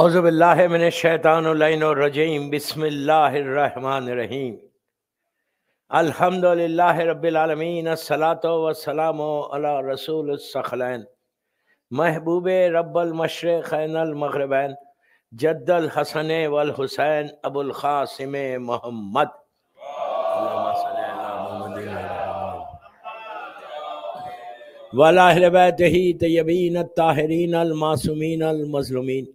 औज़बिल्लाशैतानरजीम बसमीम अलहमदिल्ला रबालमीन सलात वसलाम रसूल सखलैन महबूब रब्बलमशरक़ैन मगरबैन जद्दल हसन वल हुसैन अबुलक़ासिम मोहम्मद वाला बैत ही तयबीन ताहरीन अलमासूमीन अलमजलुमीन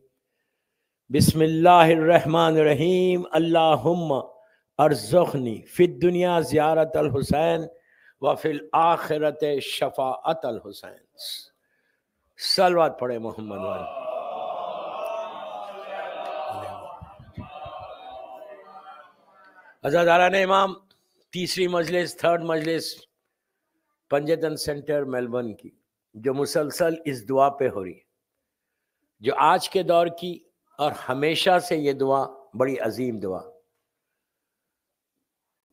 बिसमीम अल्लाम अर्जुखनी फ़िद दुनिया ज़्यारत व वफिल आखिरत शफ़ात हुसैन सलवात पढ़े मोहम्मद वाले अजादारा ने इमाम तीसरी मजलिस थर्ड मजलिस पंजतन सेंटर मेलबर्न की जो मुसलसल इस दुआ पे हो रही है जो आज के दौर की और हमेशा से ये दुआ बड़ी अजीम दुआ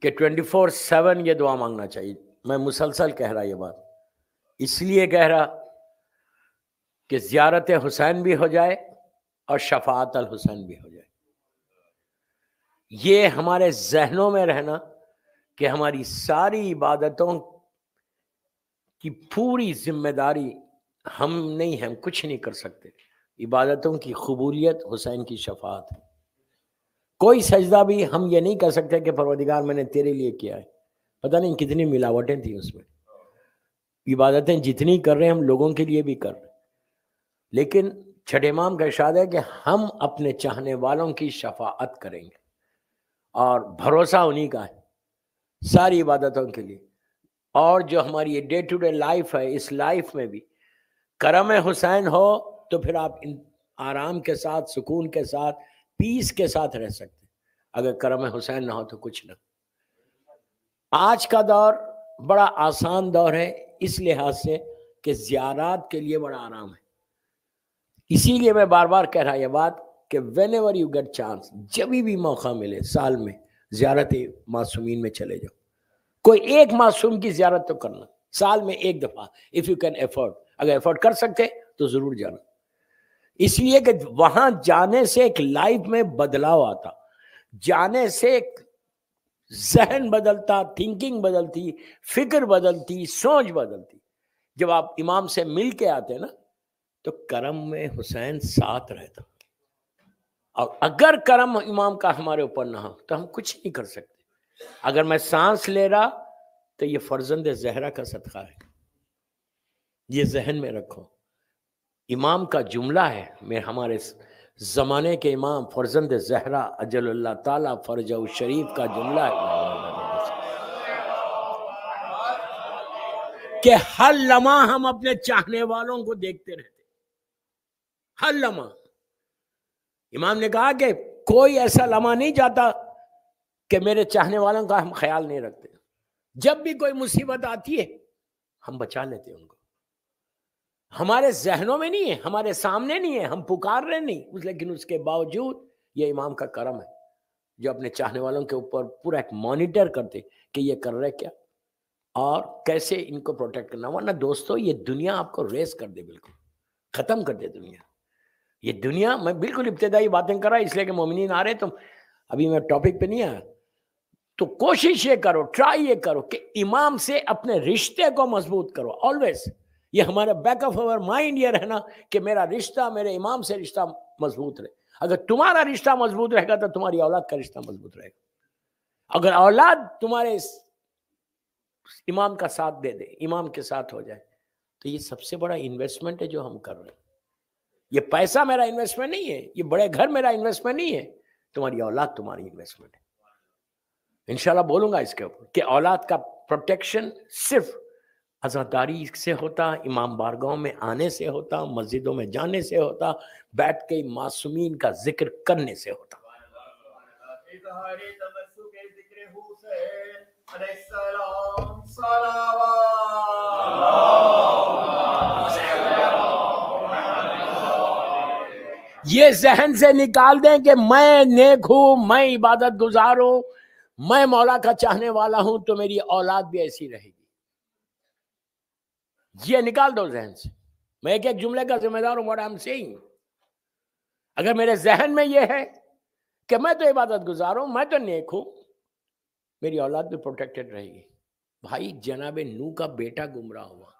कि 24 सेवन ये दुआ मांगना चाहिए मैं मुसलसल कह रहा ये बात इसलिए कह रहा कि ज़्यारत हुसैन भी हो जाए और शफात अल हुसैन भी हो जाए ये हमारे जहनों में रहना कि हमारी सारी इबादतों की पूरी जिम्मेदारी हम नहीं हम कुछ नहीं कर सकते इबादतों की कबूलियत हुसैन की शफात है कोई सजदा भी हम ये नहीं कर सकते कि परवदिगार मैंने तेरे लिए किया है पता नहीं कितनी मिलावटें थी उसमें इबादतें जितनी कर रहे हैं हम लोगों के लिए भी कर रहे लेकिन छठे इमाम का इशाद है कि हम अपने चाहने वालों की शफात करेंगे और भरोसा उन्हीं का है सारी इबादतों के लिए और जो हमारी ये डे टू डे लाइफ है इस लाइफ में भी करम हुसैन हो तो फिर आप इन आराम के साथ सुकून के साथ पीस के साथ रह सकते अगर करम हुसैन ना हो तो कुछ ना आज का दौर बड़ा आसान दौर है इस लिहाज से कि ज़्यारात के लिए बड़ा आराम है इसीलिए मैं बार बार कह रहा यह बात कि whenever you get chance जब भी मौका मिले साल में ज़्यारत मासूमीन में चले जाओ कोई एक मासूम की ज़्यारत तो करना साल में एक दफ़ा इफ़ यू कैन एफोर्ड अगर एफोर्ड कर सकते तो ज़रूर जाना इसलिए कि वहां जाने से एक लाइफ में बदलाव आता जाने से एक जहन बदलता थिंकिंग बदलती फिक्र बदलती सोच बदलती जब आप इमाम से मिल के आते ना तो करम में हुसैन साथ रहता और अगर करम इमाम का हमारे ऊपर ना हो तो हम कुछ नहीं कर सकते अगर मैं सांस ले रहा तो ये फर्जंद जहरा का सदका है ये जहन में रखो इमाम का जुमला है मैं हमारे ज़माने के इमाम फरजंद जहरा अजल्ला ताला फरज शरीफ का जुमला है कि हर लम्हा हम अपने चाहने वालों को देखते रहते हर लम्हा इमाम ने कहा कि कोई ऐसा लम्हा नहीं जाता कि मेरे चाहने वालों का हम ख्याल नहीं रखते जब भी कोई मुसीबत आती है हम बचा लेते हैं उनको हमारे जहनों में नहीं है हमारे सामने नहीं है हम पुकार रहे नहीं उस लेकिन उसके बावजूद ये इमाम का करम है जो अपने चाहने वालों के ऊपर पूरा एक मॉनिटर करते कि ये कर रहे क्या और कैसे इनको प्रोटेक्ट करना वरना दोस्तों ये दुनिया आपको रेस कर दे बिल्कुल ख़त्म कर दे दुनिया ये दुनिया मैं बिल्कुल इब्तदाई बातें कर रहा इसलिए कि मोमिन आ रहे तुम अभी मैं टॉपिक पे नहीं आया तो कोशिश ये करो ट्राई ये करो कि इमाम से अपने रिश्ते को मजबूत करो ऑलवेज ये हमारा बैक ऑफ अवर माइंड ये रहना कि मेरा रिश्ता मेरे इमाम से रिश्ता मजबूत रहे अगर तुम्हारा रिश्ता मजबूत रहेगा तो तुम्हारी औलाद का रिश्ता मजबूत रहेगा अगर औलाद तुम्हारे इमाम का साथ दे दे इमाम के साथ हो जाए तो ये सबसे बड़ा इन्वेस्टमेंट है जो हम कर रहे हैं ये पैसा मेरा इन्वेस्टमेंट नहीं है ये बड़े घर मेरा इन्वेस्टमेंट नहीं है तुम्हारी औलाद तुम्हारी इन्वेस्टमेंट है इंशाल्लाह बोलूंगा इसके ऊपर कि औलाद का प्रोटेक्शन सिर्फ आज़ादारी से होता इमाम बारगाह में आने से होता मस्जिदों में जाने से होता बैठ के मासूमीन का जिक्र करने से होता ये जहन से निकाल दें कि मैं नेक हूं मैं इबादत गुजार हूं मैं मौला का चाहने वाला हूं तो मेरी औलाद भी ऐसी रहेगी ये निकाल दो जहन से मैं एक एक जुमले का जिम्मेदार हूं व्हाट आई एम सेइंग अगर मेरे जहन में यह है कि मैं तो इबादत गुजार हूं मैं तो नेक हूं मेरी औलाद भी प्रोटेक्टेड रहेगी भाई जनाब नू का बेटा गुमराह हुआ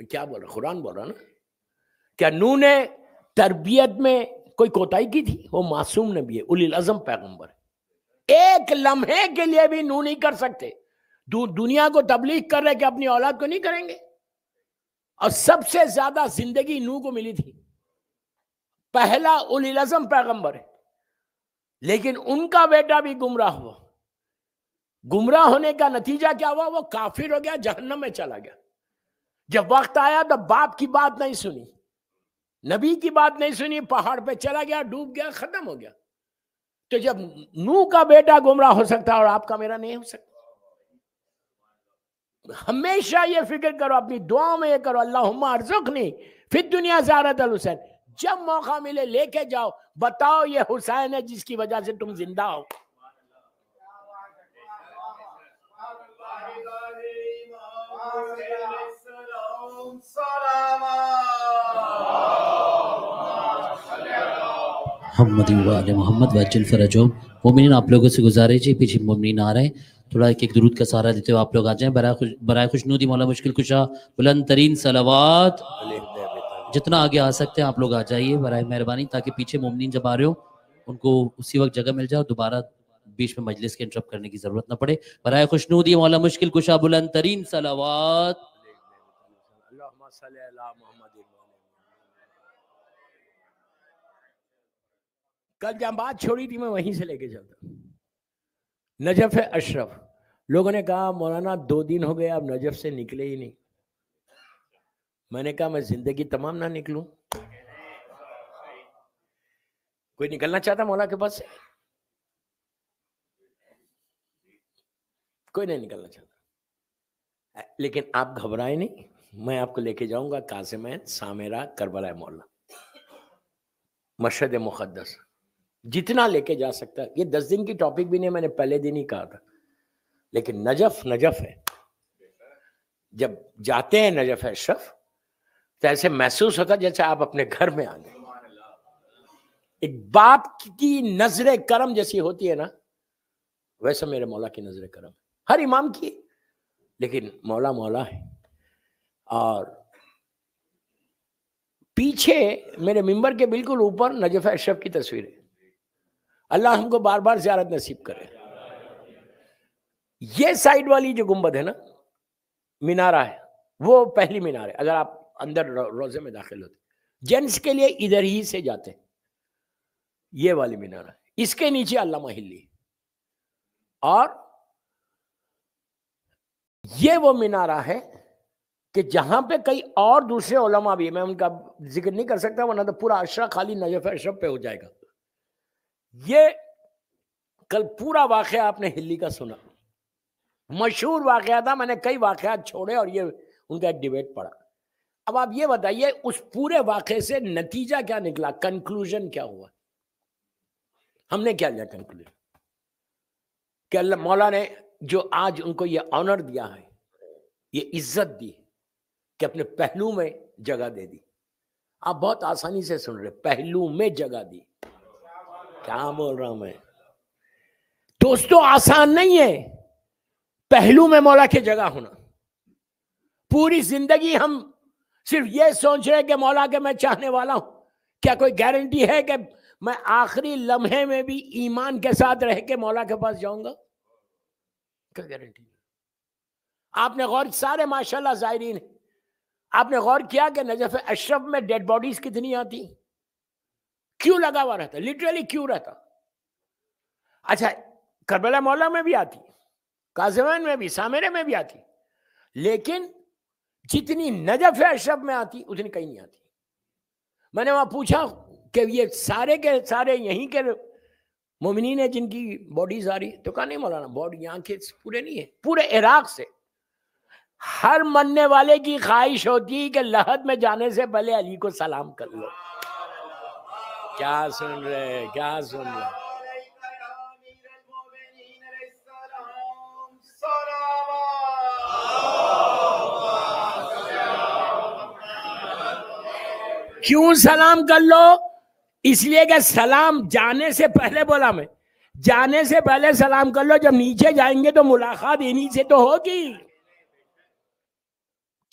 मैं क्या बोल रहा कुरान बोल रहा ना क्या नू ने तरबियत में कोई कोताही की थी वो मासूम नबी है उलिल अजम पैगंबर एक लम्हे के लिए भी नू नहीं कर सकते दुनिया को तबलीग कर रहे कि अपनी औलाद को नहीं करेंगे और सबसे ज्यादा जिंदगी नू को मिली थी पहला उलजम पैगंबर है लेकिन उनका बेटा भी गुमराह हुआ गुमराह होने का नतीजा क्या हुआ वो काफिर हो गया जहन्नम में चला गया जब वक्त आया तो बाप की बात नहीं सुनी नबी की बात नहीं सुनी पहाड़ पे चला गया डूब गया खत्म हो गया तो जब नू का बेटा गुमराह हो सकता और आपका मेरा नहीं हो सकता हमेशा ये फिक्र करो अपनी दुआओं में ये करो अल्लाह नहीं फिर दुनिया जहारत अल हुसैन जब मौका मिले लेके जाओ बताओ ये हुसैन है जिसकी वजह से तुम जिंदा हो मोहम्मद मोहम्मद वाजिल फरजोम मोमिन आप लोगों से गुजारिश है पीछे मोमिन आ रहे हैं थोड़ा एक एक दरूद का सहारा देते हुए आप लोग आ जाए बरा खुश बरा मौला मुश्किल खुशा बुलंद तरीन सलावाद जितना आगे आ सकते हैं आप लोग आ जाइए बर मेहरबानी ताकि पीछे मोमिन जब आ रहे हो उनको उसी वक्त जगह मिल जाए दोबारा बीच में मजलिस के इंटरप्ट करने की जरूरत ना पड़े बरा खुशनुदी मौला मुश्किल खुशा बुलंद तरीन सलावाद कल जहां बात छोड़ी थी मैं वहीं से लेके चलता नजफ है अशरफ लोगों ने कहा मौलाना दो दिन हो गए आप नजफ से निकले ही नहीं मैंने कहा मैं जिंदगी तमाम ना निकलूं कोई निकलना चाहता मौला के पास से कोई नहीं निकलना चाहता लेकिन आप घबराए नहीं मैं आपको लेके जाऊंगा कासिमैन सामेरा करबला मौला मशद मुकदस जितना लेके जा सकता है ये दस दिन की टॉपिक भी नहीं मैंने पहले दिन ही कहा था लेकिन नजफ नजफ है जब जाते हैं नजफ अशरफ तो ऐसे महसूस होता जैसे आप अपने घर में आ गए एक बाप की नजर करम जैसी होती है ना वैसे मेरे मौला की नजर करम हर इमाम की लेकिन मौला मौला है और पीछे मेरे मिंबर के बिल्कुल ऊपर नजफ अशरफ की तस्वीर है अल्लाह हमको बार बार ज्यारत नसीब करे ये साइड वाली जो गुम्बद है ना मीनारा है वो पहली मीनार है अगर आप अंदर रोजे में दाखिल होते जेंट्स के लिए इधर ही से जाते ये वाली मीनारा इसके नीचे अल्लाह हिल्ली और ये वो मीनारा है कि जहां पे कई और दूसरे ओलमा भी मैं उनका जिक्र नहीं कर सकता वरना तो पूरा अशरा खाली नजफ अशरफ पे हो जाएगा ये कल पूरा वाक़ आपने हिल्ली का सुना मशहूर वाकया था मैंने कई वाक़ात छोड़े और ये उनका एक डिबेट पड़ा अब आप ये बताइए उस पूरे वाक्य से नतीजा क्या निकला कंक्लूजन क्या हुआ हमने क्या लिया कंक्लूजन कि अल्लाह मौला ने जो आज उनको ये ऑनर दिया है ये इज्जत दी कि अपने पहलू में जगह दे दी आप बहुत आसानी से सुन रहे पहलू में जगह दी क्या बोल रहा हूं मैं दोस्तों आसान नहीं है पहलू में मौला के जगह होना पूरी जिंदगी हम सिर्फ ये सोच रहे कि मौला के मैं चाहने वाला हूं क्या कोई गारंटी है कि मैं आखिरी लम्हे में भी ईमान के साथ रह के मौला के पास जाऊंगा क्या गारंटी आपने गौर सारे माशाल्लाह जायरीन आपने गौर किया कि नजफ अशरफ में डेड बॉडीज कितनी आती क्यों लगा हुआ रहता लिटरली क्यों रहता अच्छा करबला मौला में भी आती काजमान में भी सामेरे में भी आती लेकिन जितनी नजफ है अशरफ में आती उतनी कहीं नहीं आती मैंने वहां पूछा कि ये सारे के सारे यहीं के मोमिनी ने जिनकी बॉडीज आ रही तो कहा नहीं मौलाना बॉडी यहाँ के पूरे नहीं है पूरे इराक से हर मरने वाले की ख्वाहिश होती है कि लहद में जाने से पहले अली को सलाम कर लो क्या सुन रहे क्या सुन रहे क्यों सलाम कर लो इसलिए कि सलाम जाने से पहले बोला मैं जाने से पहले सलाम कर लो जब नीचे जाएंगे तो मुलाकात इन्हीं से तो होगी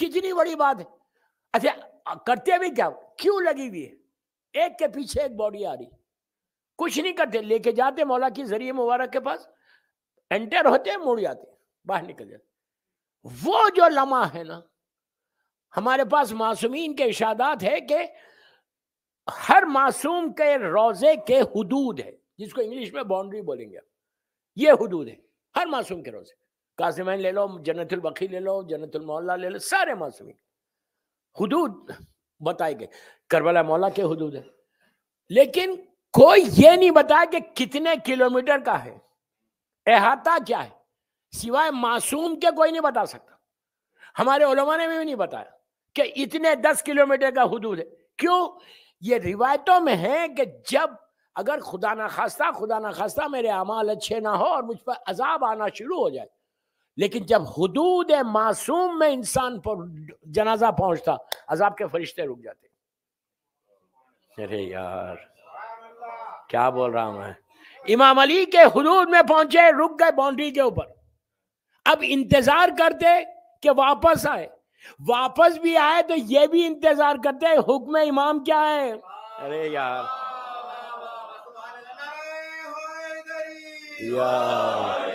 कितनी बड़ी बात है अच्छा करते भी क्या क्यों लगी हुई है एक के पीछे एक बॉडी आ रही कुछ नहीं करते लेके जाते मौला की जरिए मुबारक के पास एंटर होते मुड़ जाते बाहर निकल जाते वो जो लमा है ना हमारे पास मासूमीन के इशादात है कि हर मासूम के रोजे के हदूद है जिसको इंग्लिश में बाउंड्री बोलेंगे ये हदूद है हर मासूम के रोजे कासिमैन ले लो जन्नतुल बकी ले लो जन्नतुल मोहल्ला ले लो सारे मासूमीन हदूद बताए गए करबला मौला के हदूद है लेकिन कोई ये नहीं बताया कि कितने किलोमीटर का है अहाता क्या है सिवाय मासूम के कोई नहीं बता सकता हमारे ओलमा ने भी नहीं बताया कि इतने दस किलोमीटर का हदूद है क्यों ये रिवायतों में है कि जब अगर खुदा ना खास्ता खुदा ना खास्ता मेरे अमाल अच्छे ना हो और मुझ पर अजाब आना शुरू हो जाए लेकिन जब हदूद मासूम में इंसान पर जनाजा पहुंचता अजाब के फरिश्ते रुक जाते अरे यार क्या बोल रहा हूं मैं इमाम अली के हदूद में पहुंचे रुक गए बाउंड्री के ऊपर अब इंतजार करते कि वापस आए वापस भी आए तो ये भी इंतजार करते हुक्म इमाम क्या है अरे यार यार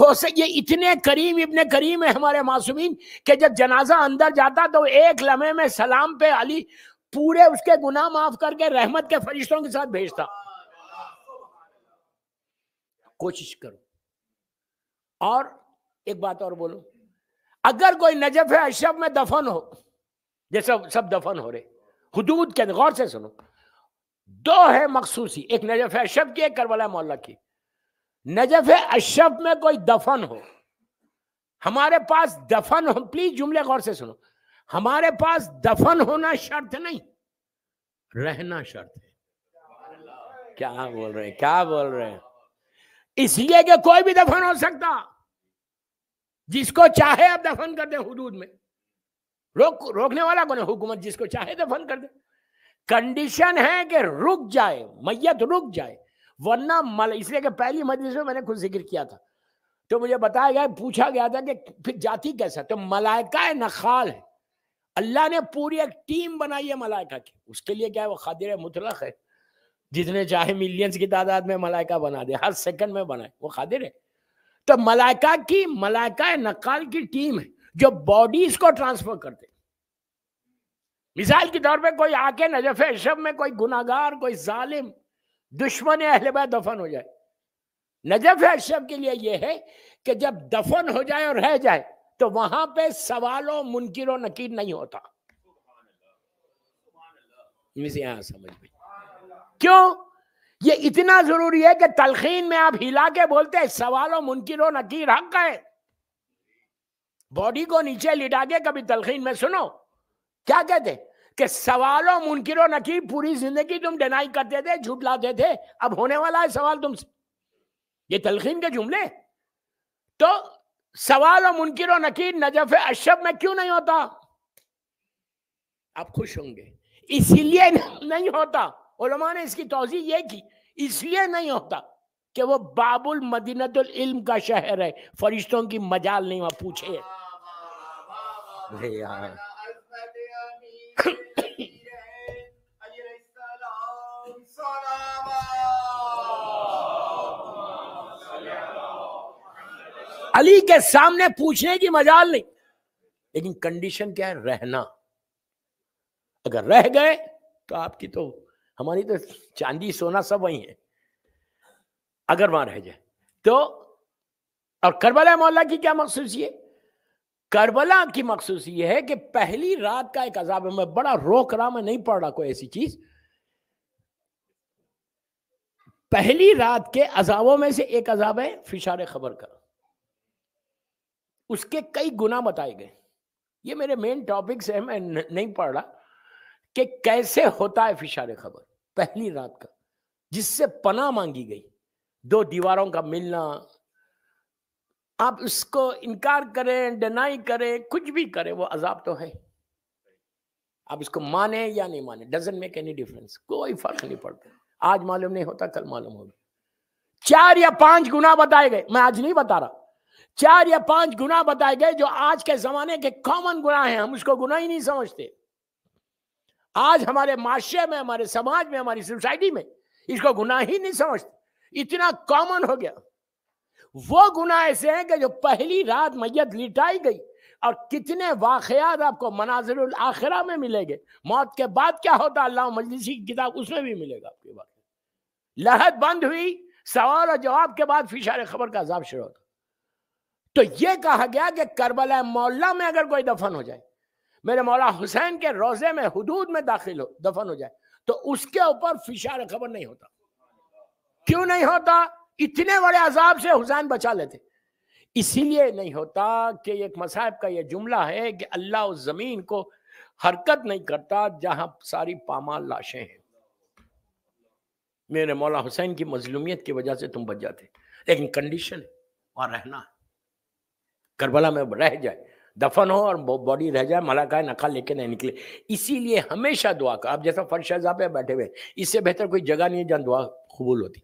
हो से ये इतने करीम इतने करीम है हमारे मासूमीन के जब जनाजा अंदर जाता तो एक लम्हे में सलाम पे अली पूरे उसके गुनाह माफ करके रहमत के फरिश्तों के साथ भेजता कोशिश करो और एक बात और बोलो अगर कोई नजफ है अशब में दफन हो जैसे सब दफन हो रहे हदूद के गौर से सुनो दो है मखसूसी एक नजफ है अशब की एक करबला मोल्ला की नजफ अशफ में कोई दफन हो हमारे पास दफन हो प्लीज जुमले गौर से सुनो हमारे पास दफन होना शर्त नहीं रहना शर्त है क्या बोल रहे क्या बोल रहे हैं इसलिए कि कोई भी दफन हो सकता जिसको चाहे आप दफन कर दे हुदूद में रोक रोकने वाला कौन है हुकूमत जिसको चाहे दफन कर दे कंडीशन है कि रुक जाए मैयत रुक जाए वरना मल इसलिए पहली मजलिस में मैंने खुद जिक्र किया था तो मुझे बताया गया पूछा गया था कि फिर जाति कैसा तो मलाइका नखाल है अल्लाह ने पूरी एक टीम बनाई है मलायका की उसके लिए क्या है वो खादिर मुतलक है जितने चाहे मिलियंस की तादाद में मलाइका बना दे हर सेकंड में बनाए वो खादिर है तो मलाइका की है नकाल की टीम है जो बॉडीज को ट्रांसफर करते मिसाल के तौर पे कोई आके नजफ शब में कोई गुनागार कोई जालिम दुश्मन अहलबा दफन हो जाए नजफ है शब के लिए यह है कि जब दफन हो जाए और रह जाए तो वहां पे सवालों मुनकिर नकीर नहीं होता समझ में क्यों ये इतना जरूरी है कि तलखीन में आप हिला के बोलते हैं सवालों मुनकिर नकीर हक है बॉडी को नीचे लिटा के कभी तलखीन में सुनो क्या कहते कि सवालों मुनकर नकी पूरी जिंदगी तुम डिनाई करते थे झूठ लाते थे अब होने वाला है सवाल तुमसे ये तलखीन के जुमले तो सवाल और मुनकर नकी नजफ अशब में क्यों नहीं होता आप खुश होंगे इसीलिए नहीं होता ने इसकी तोजी ये की इसलिए नहीं होता कि वो बाबुल मदीनतुल इल्म का शहर है फरिश्तों की मजाल नहीं वहां पूछे अली के सामने पूछने की मजाल नहीं लेकिन कंडीशन क्या है रहना अगर रह गए तो आपकी तो हमारी तो चांदी सोना सब वही है अगर वहां रह जाए तो और करबला मोहल्ला की क्या मखसूसी है करबला की मखसूस ये है कि पहली रात का एक अजाब है मैं बड़ा रोक रहा मैं नहीं पढ़ रहा कोई ऐसी चीज पहली रात के अजाबों में से एक अजाब है फिशार खबर का उसके कई गुना बताए गए ये मेरे मेन टॉपिक्स है मैं नहीं पढ़ रहा कि कैसे होता है फिशार खबर पहली रात का जिससे पना मांगी गई दो दीवारों का मिलना आप उसको इनकार करें डिनाई करें कुछ भी करें वो अजाब तो है आप इसको माने या नहीं माने डजेंट मेक एनी डिफरेंस कोई फर्क नहीं पड़ता आज मालूम नहीं होता कल मालूम होगा चार या पांच गुना बताए गए मैं आज नहीं बता रहा चार या पांच गुना बताए गए जो आज के जमाने के कॉमन गुना है हम उसको गुना ही नहीं समझते आज हमारे माशरे में हमारे समाज में हमारी सोसाइटी में इसको गुना ही नहीं समझते इतना कॉमन हो गया वो गुना ऐसे हैं कि जो पहली रात मैयत लिटाई गई और कितने वाकयात आपको मनाजिर आखिरा में मिलेंगे मौत के बाद क्या होता अल्लाह मजलिसी की किताब उसमें भी मिलेगा आपके बात लहद बंद हुई सवाल और जवाब के बाद फिशार खबर का अजाब शुरू होता तो ये कहा गया कि करबला मौला में अगर कोई दफन हो जाए मेरे मौला हुसैन के रोजे में हदूद में दाखिल हो दफन हो जाए तो उसके ऊपर फिशार खबर नहीं होता क्यों नहीं होता इतने बड़े अजाब से हुसैन बचा लेते इसीलिए नहीं होता कि एक मसाहब का यह जुमला है कि अल्लाह उस ज़मीन को हरकत नहीं करता जहां सारी पामाल लाशें हैं मेरे मौला हुसैन की मजलूमियत की वजह से तुम बच जाते लेकिन कंडीशन है रहना है करबला में रह जाए दफन हो और बॉडी रह जाए मलाका नखा लेके नहीं निकले इसीलिए हमेशा दुआ का आप जैसा फर्श पे बैठे हुए इससे बेहतर कोई जगह नहीं है जहां दुआ कबूल होती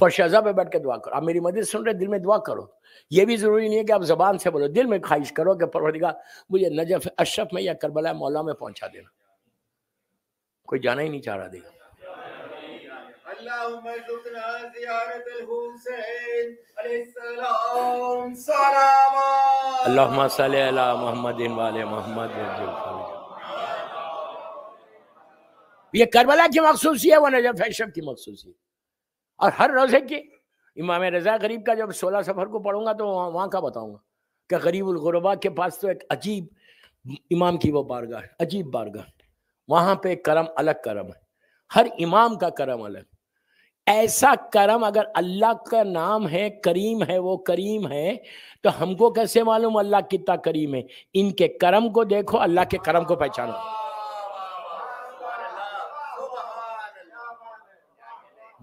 फर्शजा पे बैठ के दुआ करो आप मेरी मदद सुन रहे दिल में दुआ करो ये भी ज़रूरी नहीं है कि आप ज़बान से बोलो दिल में ख्वाहिश करो कि परवरदिगार मुझे नजफ अशरफ में या करबला मौला में पहुंचा देना कोई जाना ही नहीं चाह रहा देखा मोहम्मद मोहम्मद ये करबला की मखसूसी है वो नजफ अशरफ की मखसूसी है और हर रोज़े के इमाम रज़ा गरीब का जब सोलह सफ़र को पढ़ूंगा तो वहाँ वहां का क्या गरीब उलगरबा के पास तो एक अजीब इमाम की वो बारगाह अजीब बारगाह वहां पे करम अलग करम है हर इमाम का करम अलग ऐसा करम अगर अल्लाह का नाम है करीम है वो करीम है तो हमको कैसे मालूम अल्लाह कितना करीम है इनके करम को देखो अल्लाह के करम को पहचानो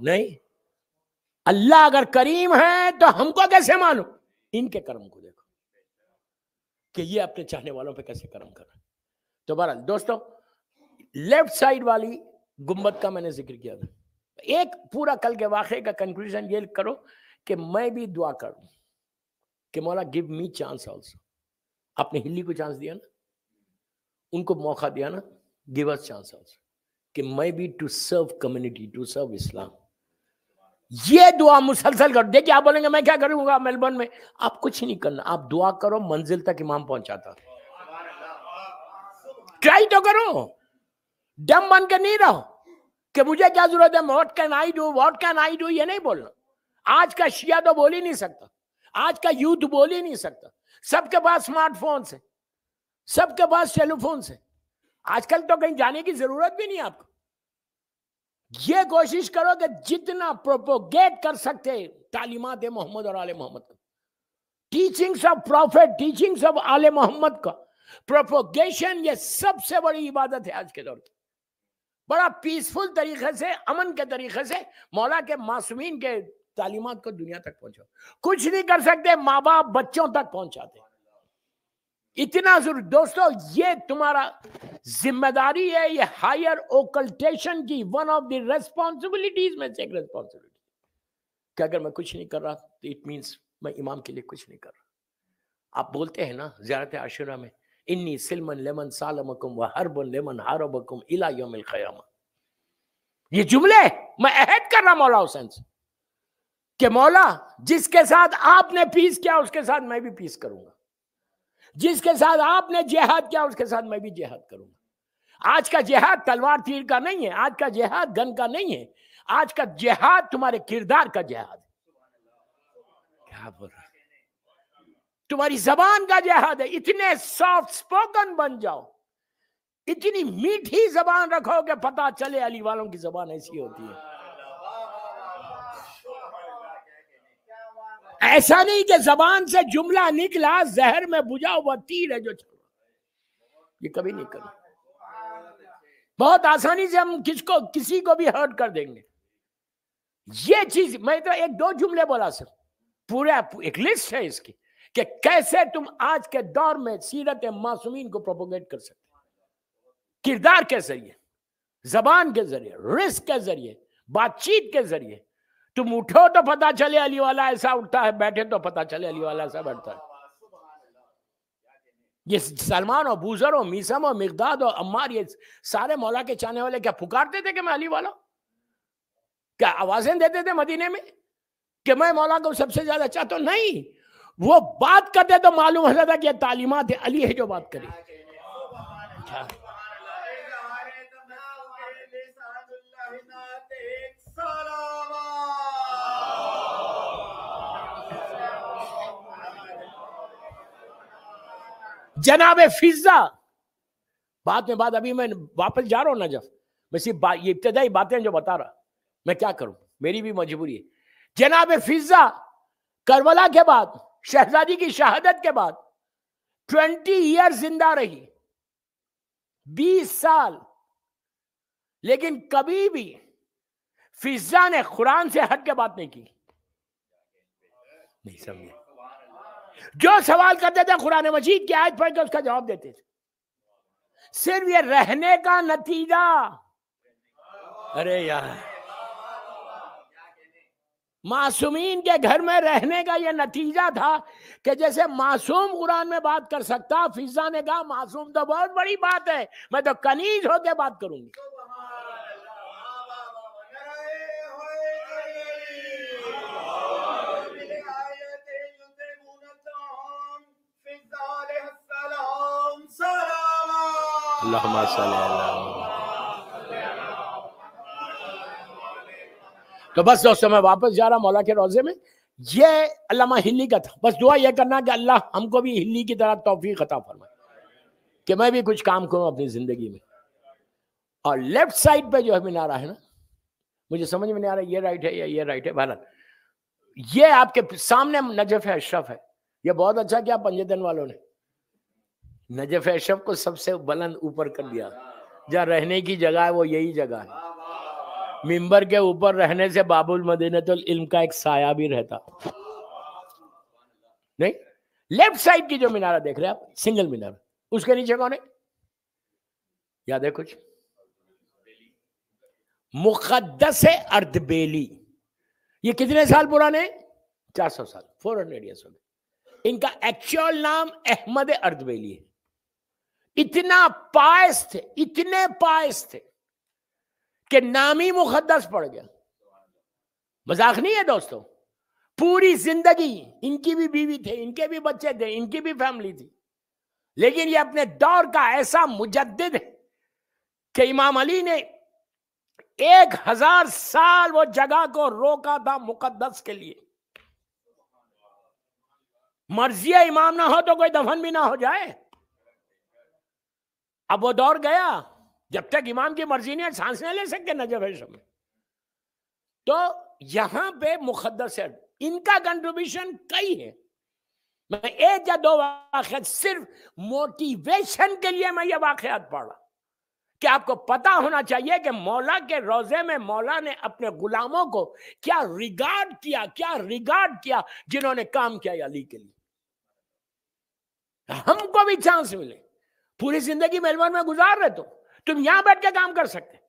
नहीं अल्लाह अगर करीम है तो हमको कैसे मानो इनके कर्म को देखो कि ये अपने चाहने वालों पे कैसे कर्म कर रहे तो बहरहाल दोस्तों लेफ्ट साइड वाली गुम्बद का मैंने जिक्र किया था एक पूरा कल के वाक का कंक्लूजन ये करो कि मैं भी दुआ करूं कि मौला गिव मी चांस ऑल्सो आपने हिल्ली को चांस दिया ना उनको मौका दिया ना गिव अस चांस ऑल्सो कि मैं be to serve community to serve Islam ये दुआ मुसलसल कर देखिए आप बोलेंगे मैं क्या करूंगा मेलबर्न में आप कुछ नहीं करना आप दुआ करो मंजिल तक इमाम पहुंचाता ट्राई तो करो डम बन के नहीं रहो कि मुझे क्या जरूरत है what can I do what can I do ये नहीं बोलना आज का शिया तो बोल ही नहीं सकता आज का यूथ बोल ही नहीं सकता सबके पास स्मार्टफोन है सबके पास टेलीफोन है आजकल तो कहीं जाने की जरूरत भी नहीं आपको ये कोशिश करो कि जितना प्रोपोगेट कर सकते तालीमत मोहम्मद और आल मोहम्मद का teachings of prophet teachings of आल मोहम्मद का प्रोपोगेशन ये सबसे बड़ी इबादत है आज के दौर की बड़ा पीसफुल तरीके से अमन के तरीके से मौला के मासूमीन के तालीमत को दुनिया तक पहुंचाओ कुछ नहीं कर सकते माँ बाप बच्चों तक पहुंचाते इतना जरूर दोस्तों ये तुम्हारा जिम्मेदारी है ये हायर ओकल्टेशन की वन ऑफ द रेस्पॉन्सिबिलिटीज में से एक रेस्पॉन्सिबिलिटी अगर मैं कुछ नहीं कर रहा तो इट मीन्स मैं इमाम के लिए कुछ नहीं कर रहा आप बोलते हैं ना ज्यारत आशुरा में इन्नी सिलमन लेमन सालमकुम व हरबन लेमन हारोबकुम इला खयामा ये जुमले मैं अहद कर रहा मौला हुसैन से कि मौला जिसके साथ आपने पीस किया उसके साथ मैं भी पीस करूंगा जिसके साथ आपने जेहाद किया उसके साथ मैं भी जेहाद करूंगा आज का जिहाद तलवार तीर का नहीं है आज का जिहाद गन का नहीं है आज का जिहाद तुम्हारे किरदार का जिहाद क्या बोल रहा तुम्हारी जबान का जेहाद है इतने सॉफ्ट स्पोकन बन जाओ इतनी मीठी जबान रखो कि पता चले अली वालों की जबान ऐसी होती है ऐसा नहीं कि जबान से जुमला निकला जहर में बुझा हुआ तीर है जो ये कभी नहीं कभी बहुत आसानी से हम किसको किसी को भी हर्ट कर देंगे ये चीज मैं तो एक दो जुमले बोला सर पूरा एक लिस्ट है इसकी कि कैसे तुम आज के दौर में सीरत मासूमीन को प्रोपोगेट कर सकते किरदार के जरिए जबान के जरिए रिस्क के जरिए बातचीत के जरिए तुम उठो तो पता चले अली वाला ऐसा उठता है बैठे तो पता चले अली वाला ऐसा बैठता है ये सलमान और बूजर और मीसम और मिगदाद और अम्मार ये सारे मौला के चाहने वाले क्या पुकारते थे कि मैं अली वाला क्या आवाजें देते थे मदीने में कि मैं मौला को सबसे ज्यादा चाहता तो नहीं वो बात करते तो मालूम होता था कि तालीमत अली है जो बात करी अच्छा। जनाब फिजा बाद में बात अभी मैं वापस जा रहा हूं नजफ मैं सिर्फ बा, ये इब्तदाई बातें जो बता रहा मैं क्या करूं मेरी भी मजबूरी है जनाब फिजा करबला के बाद शहजादी की शहादत के बाद ट्वेंटी ईयर जिंदा रही बीस साल लेकिन कभी भी फिजा ने कुरान से हट के बात नहीं की नहीं समझे जो सवाल करते थे कुरान मजीद की आज पढ़ के उसका जवाब देते थे सिर्फ ये रहने का नतीजा अरे यार मासूमीन के घर में रहने का यह नतीजा था कि जैसे मासूम कुरान में बात कर सकता फिजा ने कहा मासूम तो बहुत बड़ी बात है मैं तो कनीज होकर बात करूंगी तो बस दोस्तों मैं वापस जा रहा मौला के रोजे में ये अल्लाह हिली का था बस दुआ यह करना कि अल्लाह हमको भी हिली की तरह तोफी खता फरमाए कि मैं भी कुछ काम करूँ अपनी ज़िंदगी में और लेफ्ट साइड पे जो है मिनारा है ना मुझे समझ में नहीं आ रहा ये राइट है या ये राइट है भारत ये आपके सामने नजफ है अशरफ है ये बहुत अच्छा किया पंजे दिन वालों ने नजफ शब को सबसे बुलंद ऊपर कर दिया हाँ, हाँ। जहाँ रहने की जगह है वो यही जगह है मिंबर के ऊपर रहने से बाबुल मदीन तो इल्म का एक साया भी रहता नहीं लेफ्ट साइड की जो मीनारा देख रहे हैं आप सिंगल मीनार उसके नीचे कौन है याद है कुछ मुकदस अर्धबेली ये कितने साल पुराने चार सौ साल फोर हंड्रेड ईयर्स हो गए इनका एक्चुअल नाम अहमद अर्धबेली है इतना पायस थे इतने पायस थे कि नामी मुकदस पड़ गया मजाक नहीं है दोस्तों पूरी जिंदगी इनकी भी बीवी थे इनके भी बच्चे थे इनकी भी फैमिली थी लेकिन ये अपने दौर का ऐसा मुजद है कि इमाम अली ने एक हजार साल वो जगह को रोका था मुकद्दस के लिए मर्जी इमाम ना हो तो कोई दफन भी ना हो जाए अब वो दौर गया जब तक इमाम की मर्जी नहीं सांस नहीं ले सकते नजर है सब तो यहां पे मुकदस है इनका कंट्रीब्यूशन कई है मैं एक या दो वाक़ सिर्फ मोटिवेशन के लिए मैं ये वाक़ात पढ़ा कि आपको पता होना चाहिए कि मौला के रोजे में मौला ने अपने गुलामों को क्या रिगार्ड किया क्या रिगार्ड किया जिन्होंने काम किया अली के लिए हमको भी चांस मिले पूरी जिंदगी मेलबर्न में गुजार रहे तुम तुम यहां बैठ के काम कर सकते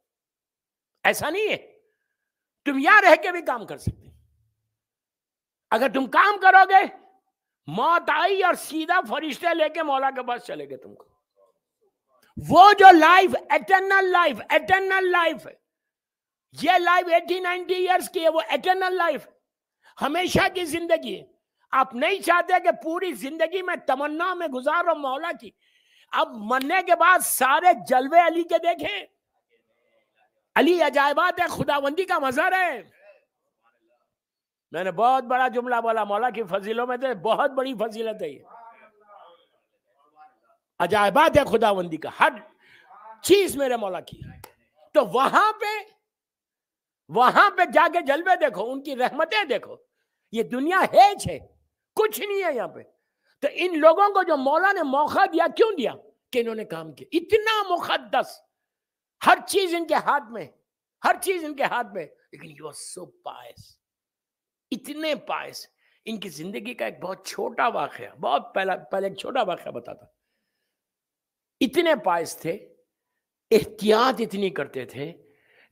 ऐसा नहीं है तुम यहां रह के भी काम कर सकते अगर तुम काम करोगे मौत आई और सीधा फरिश्ते लेके मौला के पास चले गए तुमको वो जो life eternal life eternal life है ये लाइफ एटी नाइनटी ईयर्स की है वो एटर्नल लाइफ हमेशा की जिंदगी है आप नहीं चाहते कि पूरी जिंदगी में तमन्ना में गुजारो मौला की अब मरने के बाद सारे जलवे अली के देखे अली अजायबात है खुदाबंदी का मजर है मैंने बहुत बड़ा जुमला बोला मौला की फजीलों में तो बहुत बड़ी फजीलत है ये अजायबात है खुदाबंदी का हर चीज मेरे मौला की तो वहां पे वहां पे जाके जलवे देखो उनकी रहमतें देखो ये दुनिया है छे कुछ नहीं है यहाँ पे तो इन लोगों को जो मौला ने मौका दिया क्यों दिया कि इन्होंने काम किया इतना मुकदस हर चीज इनके हाथ में हर चीज इनके हाथ में लेकिन यू आर सो पायस इतने पायस इनकी जिंदगी का एक बहुत छोटा वाक़ बहुत पहला पहले एक छोटा वाक़ बताता इतने पायस थे एहतियात इतनी करते थे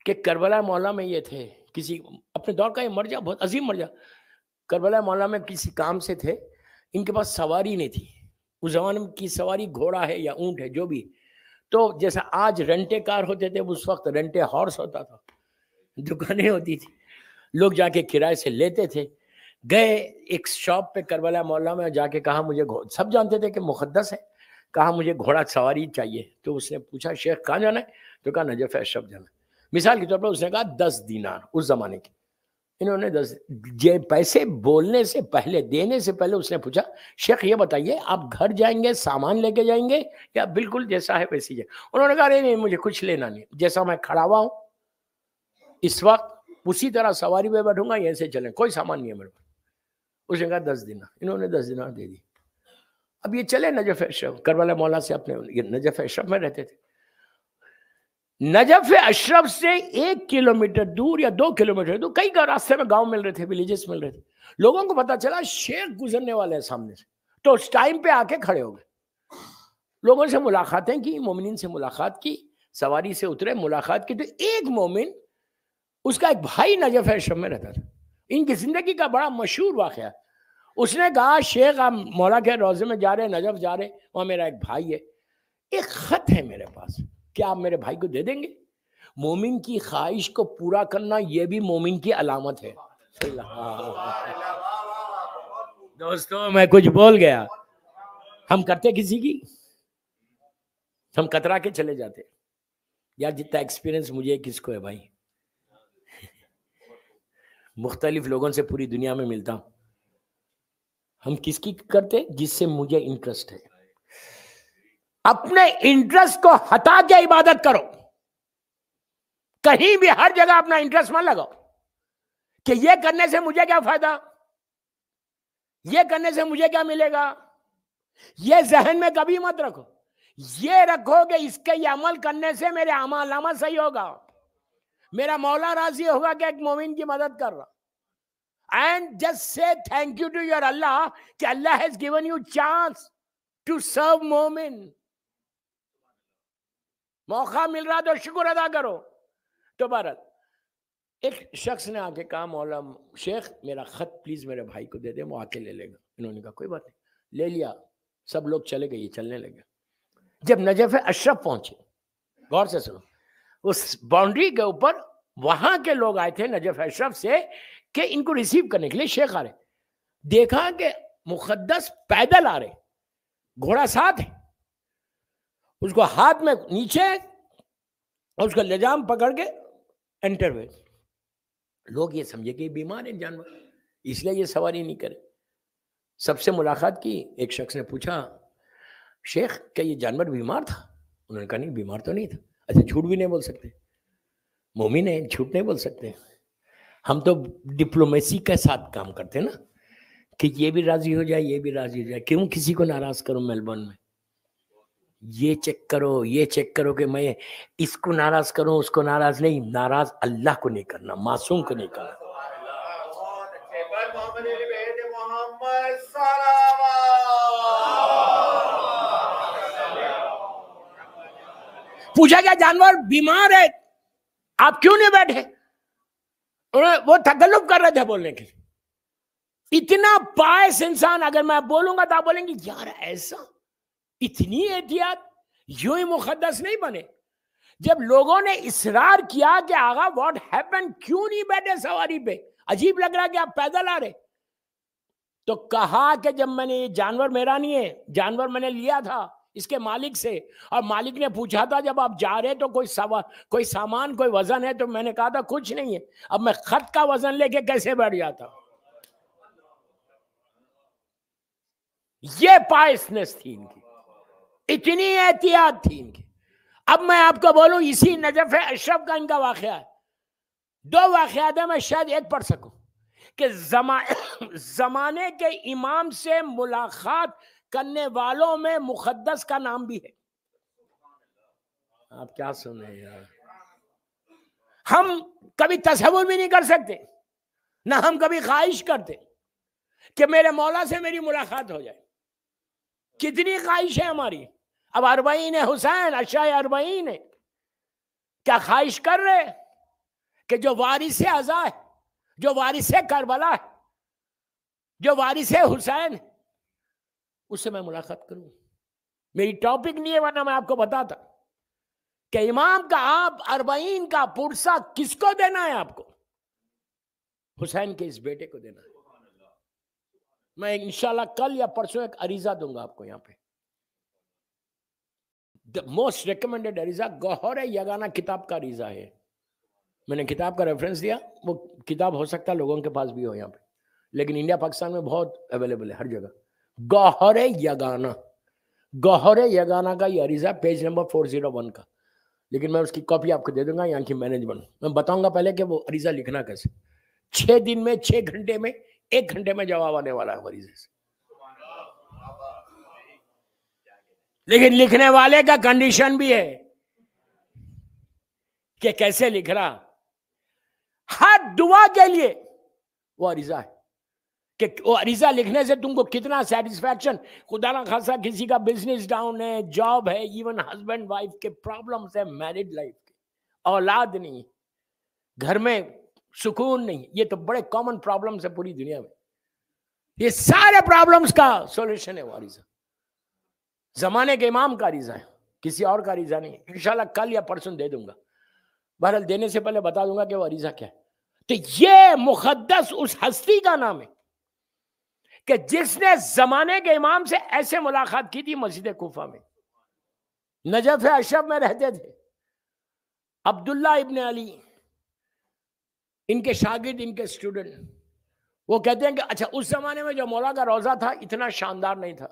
कि करबला मौला में ये थे किसी अपने दौर का ये मर्जा बहुत अजीम मर्जा करबला मौला में किसी काम से थे इनके पास सवारी नहीं थी उस जमाने की सवारी घोड़ा है या ऊंट है जो भी तो जैसा आज रेंटे कार होते थे उस वक्त रेंटे हॉर्स होता था दुकानें होती थी लोग जाके किराए से लेते थे गए एक शॉप पे करबला मोहल्ला में जाके कहा मुझे सब जानते थे कि मुकदस है कहा मुझे घोड़ा सवारी चाहिए तो उसने पूछा शेख कहाँ जाना है तो कहा नजफ शब जाना मिसाल के तौर पर उसने कहा दस दीनार उस जमाने की इन्होंने दस जे पैसे बोलने से पहले देने से पहले उसने पूछा शेख ये बताइए आप घर जाएंगे सामान लेके जाएंगे या बिल्कुल जैसा है वैसी जाए उन्होंने कहा अरे नहीं मुझे कुछ लेना नहीं जैसा मैं खड़ा हुआ हूँ इस वक्त उसी तरह सवारी में बैठूंगा यहीं से चलें कोई सामान नहीं है मेरे पास उसने कहा दस दिन इन्होंने दस दिनार दे दी अब ये चले नजफ अशरफ करवाला मौला से अपने नजफ अशरफ में रहते थे नजफ अशरफ से एक किलोमीटर दूर या दो किलोमीटर दूर कई का रास्ते में गांव मिल रहे थे विलेजेस मिल रहे थे लोगों को पता चला शेर गुजरने वाले हैं सामने से तो उस टाइम पे आके खड़े हो गए लोगों से मुलाकातें की मोमिन से मुलाकात की सवारी से उतरे मुलाकात की तो एक मोमिन उसका एक भाई नजफ अशरफ में रहता था इनकी जिंदगी का बड़ा मशहूर वाक़ उसने कहा शेख आप मौला के रोजे में जा रहे नजफ जा रहे वहां मेरा एक भाई है एक ख़त है मेरे पास क्या आप मेरे भाई को दे देंगे मोमिन की ख्वाहिश को पूरा करना यह भी मोमिन की अलामत है दोस्तों मैं कुछ बोल गया हम करते किसी की हम कतरा के चले जाते यार जितना एक्सपीरियंस मुझे किसको है भाई मुख्तलिफ लोगों से पूरी दुनिया में मिलता हूं हम किसकी करते जिससे मुझे इंटरेस्ट है अपने इंटरेस्ट को हटा के इबादत करो कहीं भी हर जगह अपना इंटरेस्ट मत लगाओ कि ये करने से मुझे क्या फायदा ये करने से मुझे क्या मिलेगा ये जहन में कभी मत रखो ये रखो कि इसके ये अमल करने से मेरे अमालामा सही होगा मेरा मौला राजी होगा कि एक मोमिन की मदद कर रहा and just say thank you to your Allah कि Allah has given you chance to serve मोमिन मौका मिल रहा तो शुक्र अदा करो तो भारत एक शख्स ने आके कहा मौला शेख मेरा ख़त प्लीज़ मेरे भाई को दे दे वो आके ले लेगा इन्होंने कहा कोई बात नहीं ले लिया सब लोग चले गए चलने लगे जब नजफ अशरफ पहुंचे गौर से सुनो उस बाउंड्री के ऊपर वहां के लोग आए थे नजफ अशरफ से कि इनको रिसीव करने के लिए शेख आ रहे देखा कि मुकदस पैदल आ रहे घोड़ा साथ है उसको हाथ में नीचे और उसका लजाम पकड़ के एंटर हुए लोग ये समझे कि बीमार है जानवर इसलिए ये सवारी नहीं करे सबसे मुलाकात की एक शख्स ने पूछा शेख क्या ये जानवर बीमार था उन्होंने कहा नहीं बीमार तो नहीं था अच्छा झूठ भी नहीं बोल सकते मोमिन है झूठ नहीं बोल सकते हम तो डिप्लोमेसी के साथ काम करते हैं ना कि ये भी राज़ी हो जाए ये भी राज़ी हो जाए क्यों किसी को नाराज़ करूं मेलबर्न में ये चेक करो ये चेक करो कि मैं इसको नाराज करूं उसको नाराज नहीं नाराज अल्लाह को नहीं करना मासूम को नहीं करना पूछा गया जानवर बीमार है आप क्यों नहीं बैठे वो तकल्लुफ कर रहे थे बोलने के लिए इतना पायस इंसान अगर मैं बोलूंगा तो आप बोलेंगे यार ऐसा इतनी एहतियात यूं ही मुकदस नहीं बने जब लोगों ने इसरार किया कि आगा व्हाट हैपन क्यों नहीं बैठे सवारी पे अजीब लग रहा कि आप पैदल आ रहे तो कहा कि जब मैंने ये जानवर मेरा नहीं है जानवर मैंने लिया था इसके मालिक से और मालिक ने पूछा था जब आप जा रहे तो कोई सवा कोई सामान कोई वजन है तो मैंने कहा था कुछ नहीं है अब मैं खत का वजन लेके कैसे बैठ जाता ये पायसनेस थी इनकी इतनी एहतियात थी इनकी अब मैं आपको बोलूं इसी नजफ अशरफ का इनका वाक़ है दो वाक़ात है मैं शायद एक पढ़ सकूं कि जमा जमाने के इमाम से मुलाकात करने वालों में मुकदस का नाम भी है आप क्या सुने यार हम कभी तस्वुर भी नहीं कर सकते ना हम कभी ख्वाहिश करते कि मेरे मौला से मेरी मुलाकात हो जाए कितनी ख्वाहिश है हमारी अब अरबईन है हुसैन अशाय अरबईन है क्या ख्वाहिश कर रहे कि जो वारिस अजा है जो वारिस करबला है जो वारिस हुसैन उससे मैं मुलाकात करूं मेरी टॉपिक नहीं है वरना मैं आपको बताता कि इमाम का आप अरबईन का पुरसा किसको देना है आपको हुसैन के इस बेटे को देना है मैं इंशाल्लाह कल या परसों एक अरीजा दूंगा आपको यहाँ पे द मोस्ट रिकमेंडेड अरीजा गौहर यगाना किताब का अरीजा है मैंने किताब का रेफरेंस दिया वो किताब हो सकता है लोगों के पास भी हो यहाँ पे लेकिन इंडिया पाकिस्तान में बहुत अवेलेबल है हर जगह गौहर यगाना गौहर यगाना का ये अरीजा page number four zero one का लेकिन मैं उसकी कॉपी आपको दे दूंगा यहाँ की मैनेजमेंट मैं बताऊंगा पहले कि वो अरीजा लिखना कैसे छह दिन में छह घंटे में एक घंटे में जवाब आने वाला है मरीज से लेकिन लिखने वाले का कंडीशन भी है कि कैसे लिख रहा हर दुआ के लिए वो अरीजा है कि वो अरीजा लिखने से तुमको कितना सेटिस्फैक्शन खुदा ना खासा किसी का बिजनेस डाउन है जॉब है इवन हस्बैंड वाइफ के प्रॉब्लम्स है मैरिड लाइफ के औलाद नहीं घर में सुकून नहीं ये तो बड़े कॉमन प्रॉब्लम्स है पूरी दुनिया में ये सारे प्रॉब्लम्स का सॉल्यूशन है वारिजा जमाने के इमाम का रिजा है किसी और का रिजा नहीं इंशाल्लाह कल या परसों दे दूंगा बहरहाल देने से पहले बता दूंगा कि वह रिजा क्या है तो ये मुकदस उस हस्ती का नाम है कि जिसने जमाने के इमाम से ऐसे मुलाकात की थी मस्जिद कोफा में नजफ अशब में रहते थे अब्दुल्ला इबन अली इनके शागिद इनके स्टूडेंट वो कहते हैं कि अच्छा उस जमाने में जो मौला का रोज़ा था इतना शानदार नहीं था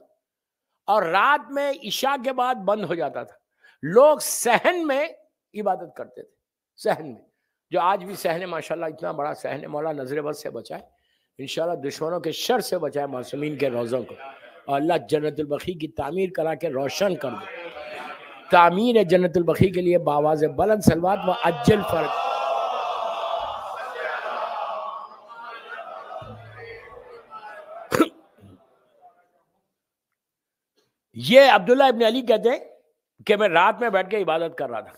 और रात में ईशा के बाद बंद हो जाता था लोग सहन में इबादत करते थे सहन में जो आज भी सहन है माशाल्लाह इतना बड़ा सहन है मौला नजर से बचाए इन दुश्मनों के शर से बचाए मासूमिन के रोज़ों को और अल्लाह जन्नतुलबकी की तामीर करा के रोशन कर दो तामीर है जन्नतुलबकी के लिए बाबाज बलन सलवात व अज्जल फ़र्क ये अब्दुल्ला इबन अली कहते हैं कि मैं रात में बैठ के इबादत कर रहा था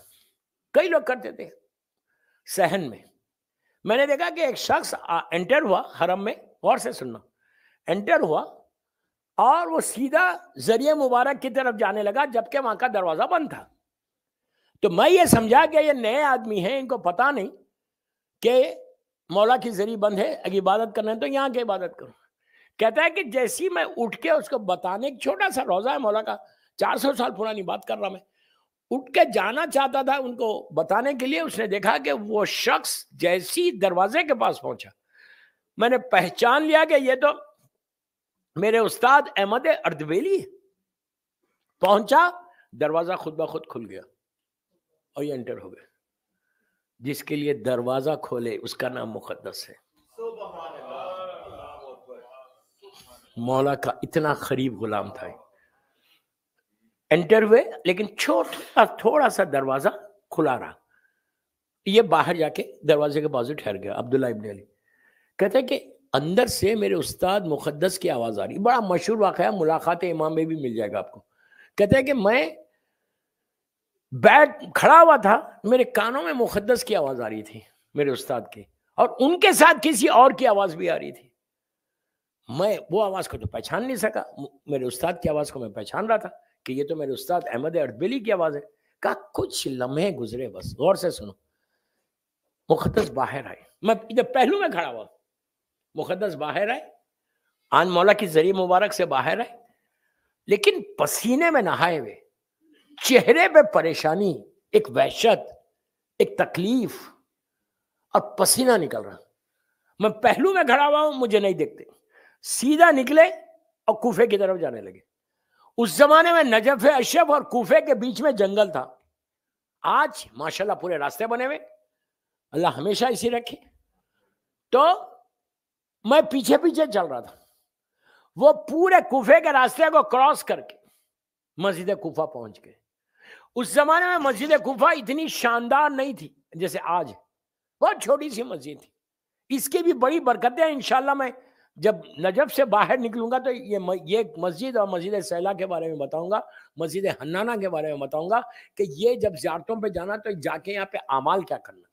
कई लोग करते थे सहन में मैंने देखा कि एक शख्स एंटर हुआ हरम में और से सुनना एंटर हुआ और वो सीधा जरिए मुबारक की तरफ जाने लगा जबकि वहां का दरवाज़ा बंद था तो मैं ये समझा कि ये नए आदमी हैं इनको पता नहीं कि मौला की जरिए बंद है अगर इबादत करना है तो यहाँ के इबादत करो कहता है कि जैसी मैं उठ के उसको बताने एक छोटा सा रोजा है मौला का चार सौ साल पुरानी बात कर रहा मैं उठ के जाना चाहता था उनको बताने के लिए उसने देखा कि वो शख्स जैसी दरवाजे के पास पहुंचा मैंने पहचान लिया कि ये तो मेरे उस्ताद अहमद अर्दबेली पहुंचा दरवाजा खुद ब खुद खुल गया और ये एंटर हो गए जिसके लिए दरवाजा खोले उसका नाम मुकदस है मौला का इतना करीब गुलाम था एंटर हुए लेकिन छोटा थोड़ा सा दरवाज़ा खुला रहा ये बाहर जाके दरवाजे के बाजू ठहर गया अब्दुल्ला इबन अली कहते हैं कि अंदर से मेरे उस्ताद मुकदस की आवाज़ आ रही बड़ा मशहूर वाक़ मुलाकात इमाम में भी मिल जाएगा आपको कहते हैं कि मैं बैठ खड़ा हुआ था मेरे कानों में मुकदस की आवाज़ आ रही थी मेरे उस्ताद की और उनके साथ किसी और की आवाज़ भी आ रही थी मैं वो आवाज़ को तो पहचान नहीं सका मेरे उस्ताद की आवाज़ को मैं पहचान रहा था कि ये तो मेरे उस्ताद अहमद अरबेली की आवाज़ है का कुछ लम्हे गुजरे बस गौर से सुनो मुकदस बाहर आए मैं इधर पहलू में खड़ा हुआ मुकदस बाहर आए आन मौला की जरिए मुबारक से बाहर आए लेकिन पसीने में नहाए हुए चेहरे पे परेशानी एक वहशत एक तकलीफ और पसीना निकल रहा मैं पहलू में खड़ा हुआ हूं मुझे नहीं देखते सीधा निकले और कूफे की तरफ जाने लगे उस जमाने में नजफ अशफ और कूफे के बीच में जंगल था आज माशाल्लाह पूरे रास्ते बने हुए अल्लाह हमेशा इसी रखे तो मैं पीछे पीछे चल रहा था वो पूरे कूफे के रास्ते को क्रॉस करके मस्जिद कूफा पहुंच गए उस जमाने में मस्जिद कूफा इतनी शानदार नहीं थी जैसे आज बहुत छोटी सी मस्जिद थी इसकी भी बड़ी बरकतें हैं इंशाल्लाह मैं जब नजब से बाहर निकलूंगा तो ये म, ये मस्जिद और मस्जिद सैला के बारे में बताऊंगा मस्जिद हन्नाना के बारे में बताऊंगा कि ये जब ज्यारतों पे जाना तो जाके यहाँ पे अमाल क्या करना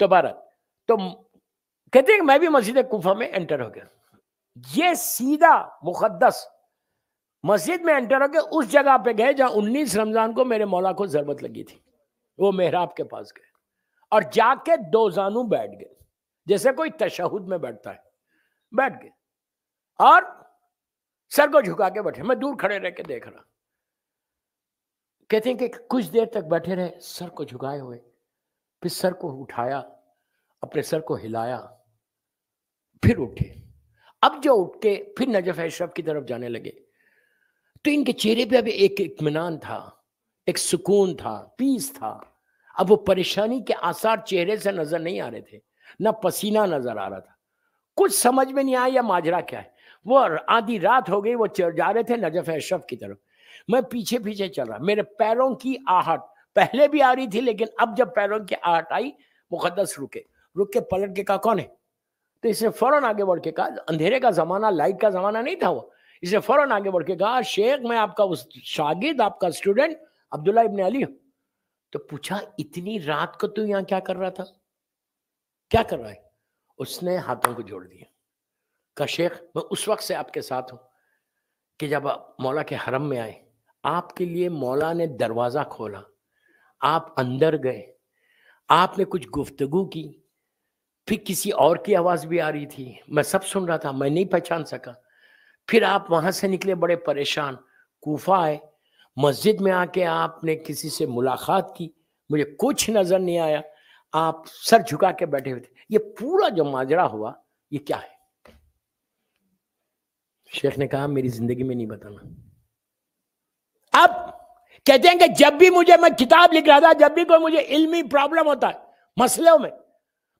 तो भारत तो कहते हैं मैं भी मस्जिद कुफा में एंटर हो गया ये सीधा मुकदस मस्जिद में एंटर हो गया उस जगह पे गए जहाँ उन्नीस रमजान को मेरे मौला को जरूरत लगी थी वो मेहराब के पास गए और जाके दो जानू बैठ गए जैसे कोई तशहद में बैठता है बैठ गए और सर को झुका के बैठे मैं दूर खड़े रह के देख रहा कहते हैं कि कुछ देर तक बैठे रहे सर को झुकाए हुए फिर सर को उठाया अपने सर को हिलाया फिर उठे अब जो उठ के फिर नजफ अशरफ की तरफ जाने लगे तो इनके चेहरे पे अभी एक इतमान था एक सुकून था पीस था अब वो परेशानी के आसार चेहरे से नजर नहीं आ रहे थे ना पसीना नजर आ रहा था कुछ समझ में नहीं आया माजरा क्या है वो आधी रात हो गई वो जा रहे थे नजफ अशरफ की तरफ मैं पीछे पीछे चल रहा मेरे पैरों की आहट पहले भी आ रही थी लेकिन अब जब पैरों की आहट आई मुकदस रुके रुक के पलट के कहा कौन है तो इसे फौरन आगे बढ़ के कहा अंधेरे का जमाना लाइट का जमाना नहीं था वो इसे फौरन आगे बढ़ के कहा शेख मैं आपका उस शागिद आपका स्टूडेंट अब्दुल्ला इब्ने अली तो पूछा इतनी रात को तू यहाँ क्या कर रहा था क्या कर रहा है उसने हाथों को जोड़ दिया का शेख मैं उस वक्त से आपके साथ हूँ कि जब आप मौला के हरम में आए आपके लिए मौला ने दरवाज़ा खोला आप अंदर गए आपने कुछ गुफ्तगु की फिर किसी और की आवाज़ भी आ रही थी मैं सब सुन रहा था मैं नहीं पहचान सका फिर आप वहाँ से निकले बड़े परेशान कोफा आए मस्जिद में आके आपने किसी से मुलाकात की मुझे कुछ नज़र नहीं आया आप सर झुका के बैठे हुए थे ये पूरा जो माजरा हुआ ये क्या है शेख ने कहा मेरी जिंदगी में नहीं बताना अब कहते हैं कि जब भी मुझे मैं किताब लिख रहा था जब भी कोई मुझे इल्मी प्रॉब्लम होता है मसलों में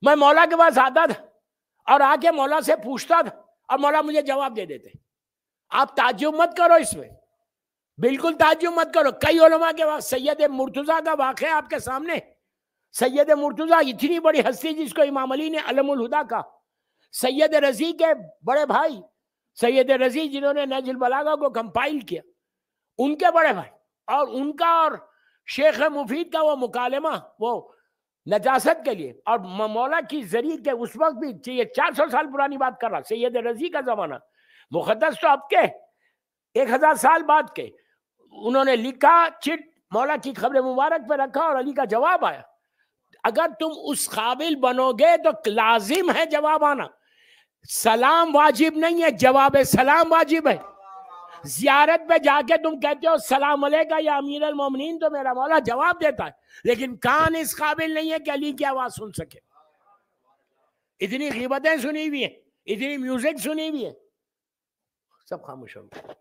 मैं मौला के पास आता था और आके मौला से पूछता था और मौला मुझे जवाब दे देते आप ताजुब मत करो इसमें बिल्कुल ताजुब मत करो कई ओलमा के पास सैयद मुर्तुजा का वाक़ आपके सामने सैयद मुर्तज़ा इतनी बड़ी हस्ती जिसको इमाम अली ने अलमुलहुदा कहा सैयद रजी के बड़े भाई सैयद रजी जिन्होंने नजुल बलागा को कंपाइल किया उनके बड़े भाई और उनका और शेख मुफीद का वो मुकालमा वो नजासत के लिए और मौला की जरिए के उस वक्त भी चाहिए चार सौ साल पुरानी बात कर रहा सैयद रजी का ज़माना मुकदस तो अब के एक हज़ार साल बाद के उन्होंने लिखा चिट मौला की खबर मुबारक पर रखा और अली का जवाब आया अगर तुम उस काबिल बनोगे तो लाजिम है जवाब आना सलाम वाजिब नहीं है जवाब सलाम वाजिब है जियारत पे जाके तुम कहते हो सलाम का या अमीर अलमोमिन तो मेरा मौला जवाब देता है लेकिन कान इस काबिल नहीं है कि अली की आवाज़ सुन सके इतनी गिबतें सुनी हुई हैं इतनी म्यूजिक सुनी हुई है सब खामोश हो गए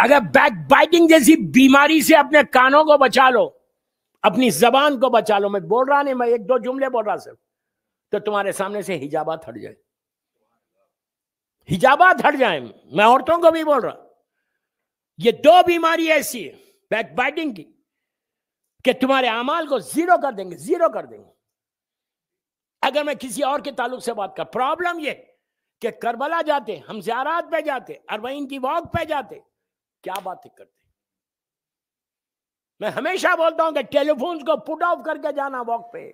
अगर बैक बाइटिंग जैसी बीमारी से अपने कानों को बचा लो अपनी जबान को बचा लो मैं बोल रहा नहीं मैं एक दो जुमले बोल रहा सिर्फ तो तुम्हारे सामने से हिजाबात हट जाए हिजाबात हट जाए मैं औरतों को भी बोल रहा ये दो बीमारी ऐसी है बैक बाइटिंग की कि तुम्हारे अमाल को जीरो कर देंगे जीरो कर देंगे अगर मैं किसी और के ताल्लुक से बात कर प्रॉब्लम ये कि करबला जाते हम ज्यारात पे जाते अरबईन की वॉक पे जाते क्या बातें करते मैं हमेशा बोलता हूं कि टेलीफोन को पुट ऑफ करके जाना वॉक पे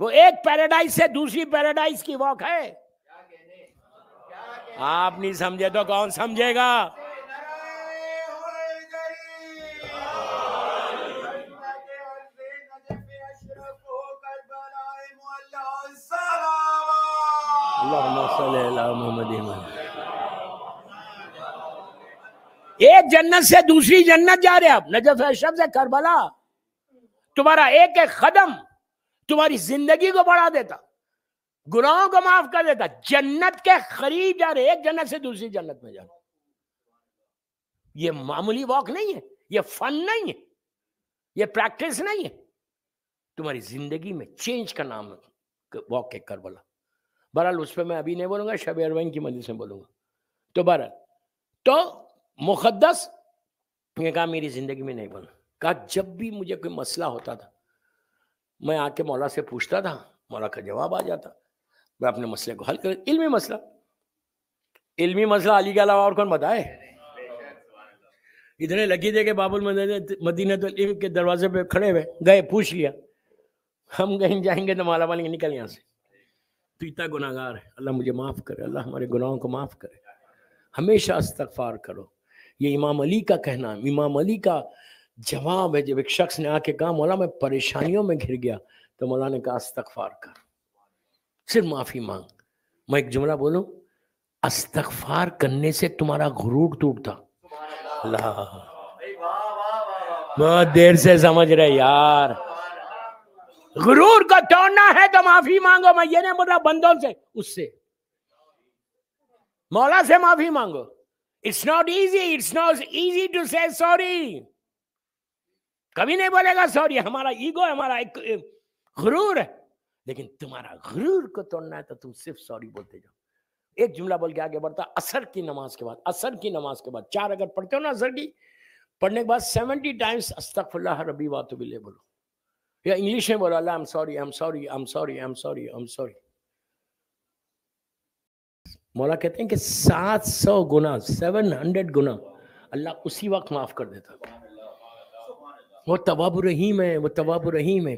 वो एक पैराडाइज से दूसरी पैराडाइज की वॉक है आप नहीं समझे तो कौन समझेगा एक जन्नत से दूसरी जन्नत जा रहे आप नजफ अशरफ से करबला तुम्हारा एक एक कदम तुम्हारी जिंदगी को बढ़ा देता गुनाहों को माफ कर देता जन्नत के करीब जा रहे एक जन्नत से दूसरी जन्नत में जा रहे ये मामूली वॉक नहीं है ये फन नहीं है ये प्रैक्टिस नहीं है तुम्हारी जिंदगी में चेंज का नाम है वॉक के करबला बहरहाल उस पर मैं अभी नहीं बोलूंगा शब अरविन की मजलिस से बोलूंगा तो बहरहाल तो मुकदस ने कहा मेरी ज़िंदगी में नहीं बना कहा जब भी मुझे कोई मसला होता था मैं आके मौला से पूछता था मौला का जवाब आ जाता मैं अपने मसले को हल कर इल्मी मसला इल्मी मसला अली के अलावा और कौन बताए इतने लगी थे कि बाबुल मदीन तो के दरवाजे पे खड़े हुए गए पूछ लिया हम कहीं जाएंगे तो माला वाले निकल यहाँ से तो इतना गुनागार है अल्लाह मुझे माफ़ करे अल्लाह हमारे गुनाहों को माफ़ करे हमेशा इस्तफार करो ये इमाम अली का कहना है इमाम अली का जवाब है जब एक शख्स ने आके कहा मौला मैं परेशानियों में घिर गया तो मौला ने कहा अस्तफार कर सिर्फ माफ़ी मांग मैं एक जुमला बोलूँ अस्तफार करने से तुम्हारा गुरूर टूटता अल्लाह बहुत देर से समझ रहे यार गुरूर को तोड़ना है तो माफी मांगो मैं ये नहीं बोल रहा बंदों से उससे मौला से माफी मांगो it's not easy it's not easy to say sorry कभी नहीं बोलेगा सॉरी हमारा ईगो हमारा एक गुरूर है लेकिन तुम्हारा गुरूर को तोड़ना है तो तुम सिर्फ सॉरी बोलते जाओ एक जुमला बोल के आगे बढ़ता असर की नमाज के बाद असर की नमाज के बाद चार अगर पढ़ते हो ना असर की पढ़ने के बाद सेवेंटी टाइम्स अस्तफुल्ला रबी वातुबिले बोलो या इंग्लिश में बोला I am sorry I am sorry I am sorry I am sorry I am sorry मौला कहते हैं कि 700 गुना 700 गुना अल्लाह उसी वक्त माफ़ कर देता वो तवाब रहीम है वो तबाब रहीम है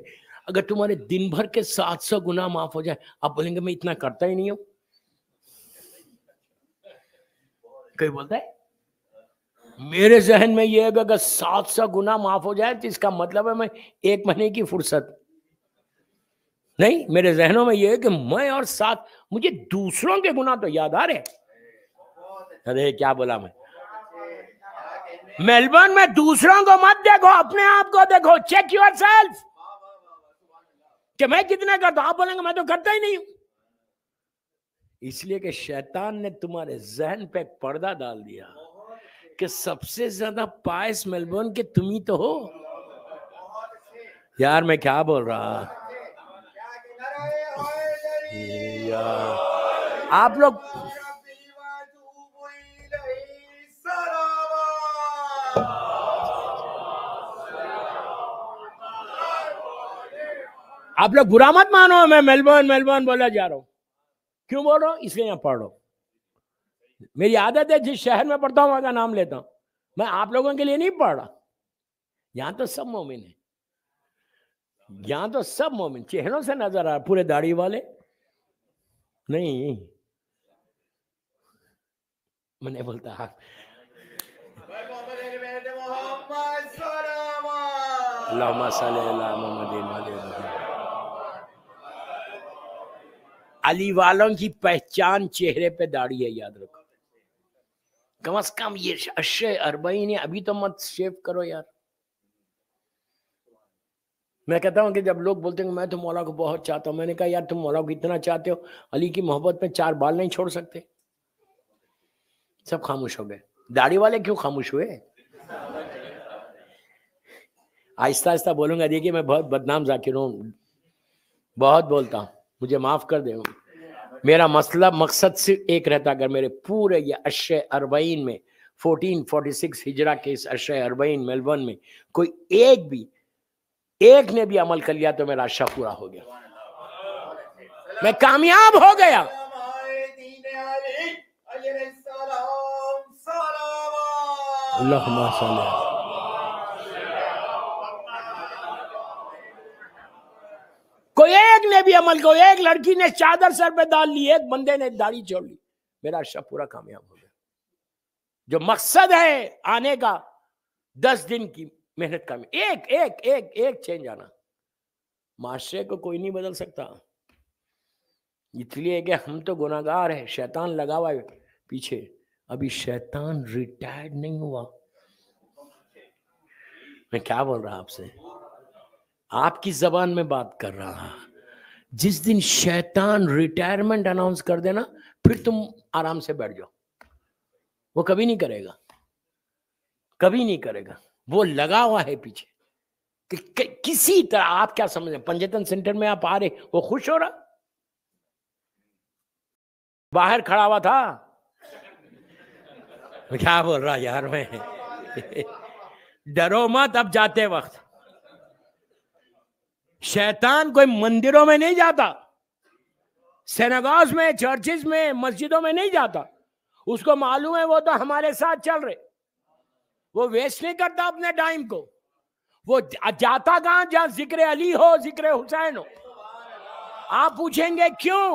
अगर तुम्हारे दिन भर के सौ गुना माफ़ हो जाए आप बोलेंगे मैं इतना करता ही नहीं हूं कोई बोलता है मेरे जहन में यह है अगर सात सौ गुना माफ हो जाए तो इसका मतलब है मैं एक महीने की फुर्सत नहीं मेरे जहनों में यह है कि मैं और सात मुझे दूसरों के गुना तो याद आ रहे अरे क्या बोला मैं मेलबर्न में दूसरों को मत देखो अपने आप को देखो चेक योर सेल्फ कि मैं कितने करता आप बोलेंगे मैं तो करता ही नहीं हूं इसलिए कि शैतान ने तुम्हारे जहन पे पर्दा डाल दिया कि सबसे ज्यादा पायस मेलबर्न के तुम ही तो हो यार मैं क्या बोल रहा यार आप लोग आप लोग बुरा मत मानो मैं मेलबर्न मेलबर्न बोला जा रहा हूं क्यों बोल रहा हूं इसलिए यहां पढ़ रहा हूं मेरी आदत है जिस शहर में पढ़ता हूँ वहां का नाम लेता हूँ मैं आप लोगों के लिए नहीं पढ़ रहा यहाँ तो सब मोमिन है यहाँ तो सब मोमिन चेहरों से नजर आ रहा पूरे दाढ़ी वाले नहीं मैंने बोलता हाँ अली वालों की पहचान चेहरे पे दाढ़ी है याद रखो कम अज कम ये अशय अरबई ने अभी तो मत शेव करो यार मैं कहता हूँ कि जब लोग बोलते हैं मैं तो मौला को बहुत चाहता हूँ मैंने कहा यार तुम मौला को इतना चाहते हो अली की मोहब्बत में चार बाल नहीं छोड़ सकते सब खामोश हो गए दाढ़ी वाले क्यों खामोश हुए आहिस्ता आहिस्ता बोलूंगा देखिए मैं बहुत बदनाम जाकिर हूँ बहुत बोलता हूँ मुझे माफ कर दे मेरा मसला मकसद सिर्फ एक रहता अगर मेरे पूरे ये अश अरबईन में 1446 हिजरा के इस अश अरबईन मेलबर्न में कोई एक भी एक ने भी अमल कर लिया तो मेरा अशा पूरा हो गया मैं कामयाब हो गया अल्लाह भी अमल को एक लड़की ने चादर सर पे डाल ली एक बंदे ने दाढ़ी छोड़ ली मेरा अर्शा पूरा कामयाब हो गया जो मकसद है आने का दस दिन की मेहनत का एक एक एक एक चेंज आना माशरे को कोई नहीं बदल सकता इसलिए कि हम तो गुनागार है शैतान लगा हुआ है पीछे अभी शैतान रिटायर्ड नहीं हुआ मैं क्या बोल रहा आपसे आपकी जबान में बात कर रहा हूं जिस दिन शैतान रिटायरमेंट अनाउंस कर देना फिर तुम आराम से बैठ जाओ वो कभी नहीं करेगा कभी नहीं करेगा वो लगा हुआ है पीछे कि, कि, किसी तरह आप क्या समझ रहे पंचतन सेंटर में आप आ रहे वो खुश हो रहा बाहर खड़ा हुआ था क्या बोल रहा यार मैं डरो मत अब जाते वक्त शैतान कोई मंदिरों में नहीं जाता सेनागॉज में चर्चिस में मस्जिदों में नहीं जाता उसको मालूम है वो तो हमारे साथ चल रहे वो वेस्ट नहीं करता अपने टाइम को वो जाता कहा जहां जिक्र अली हो जिक्र हुसैन हो आप पूछेंगे क्यों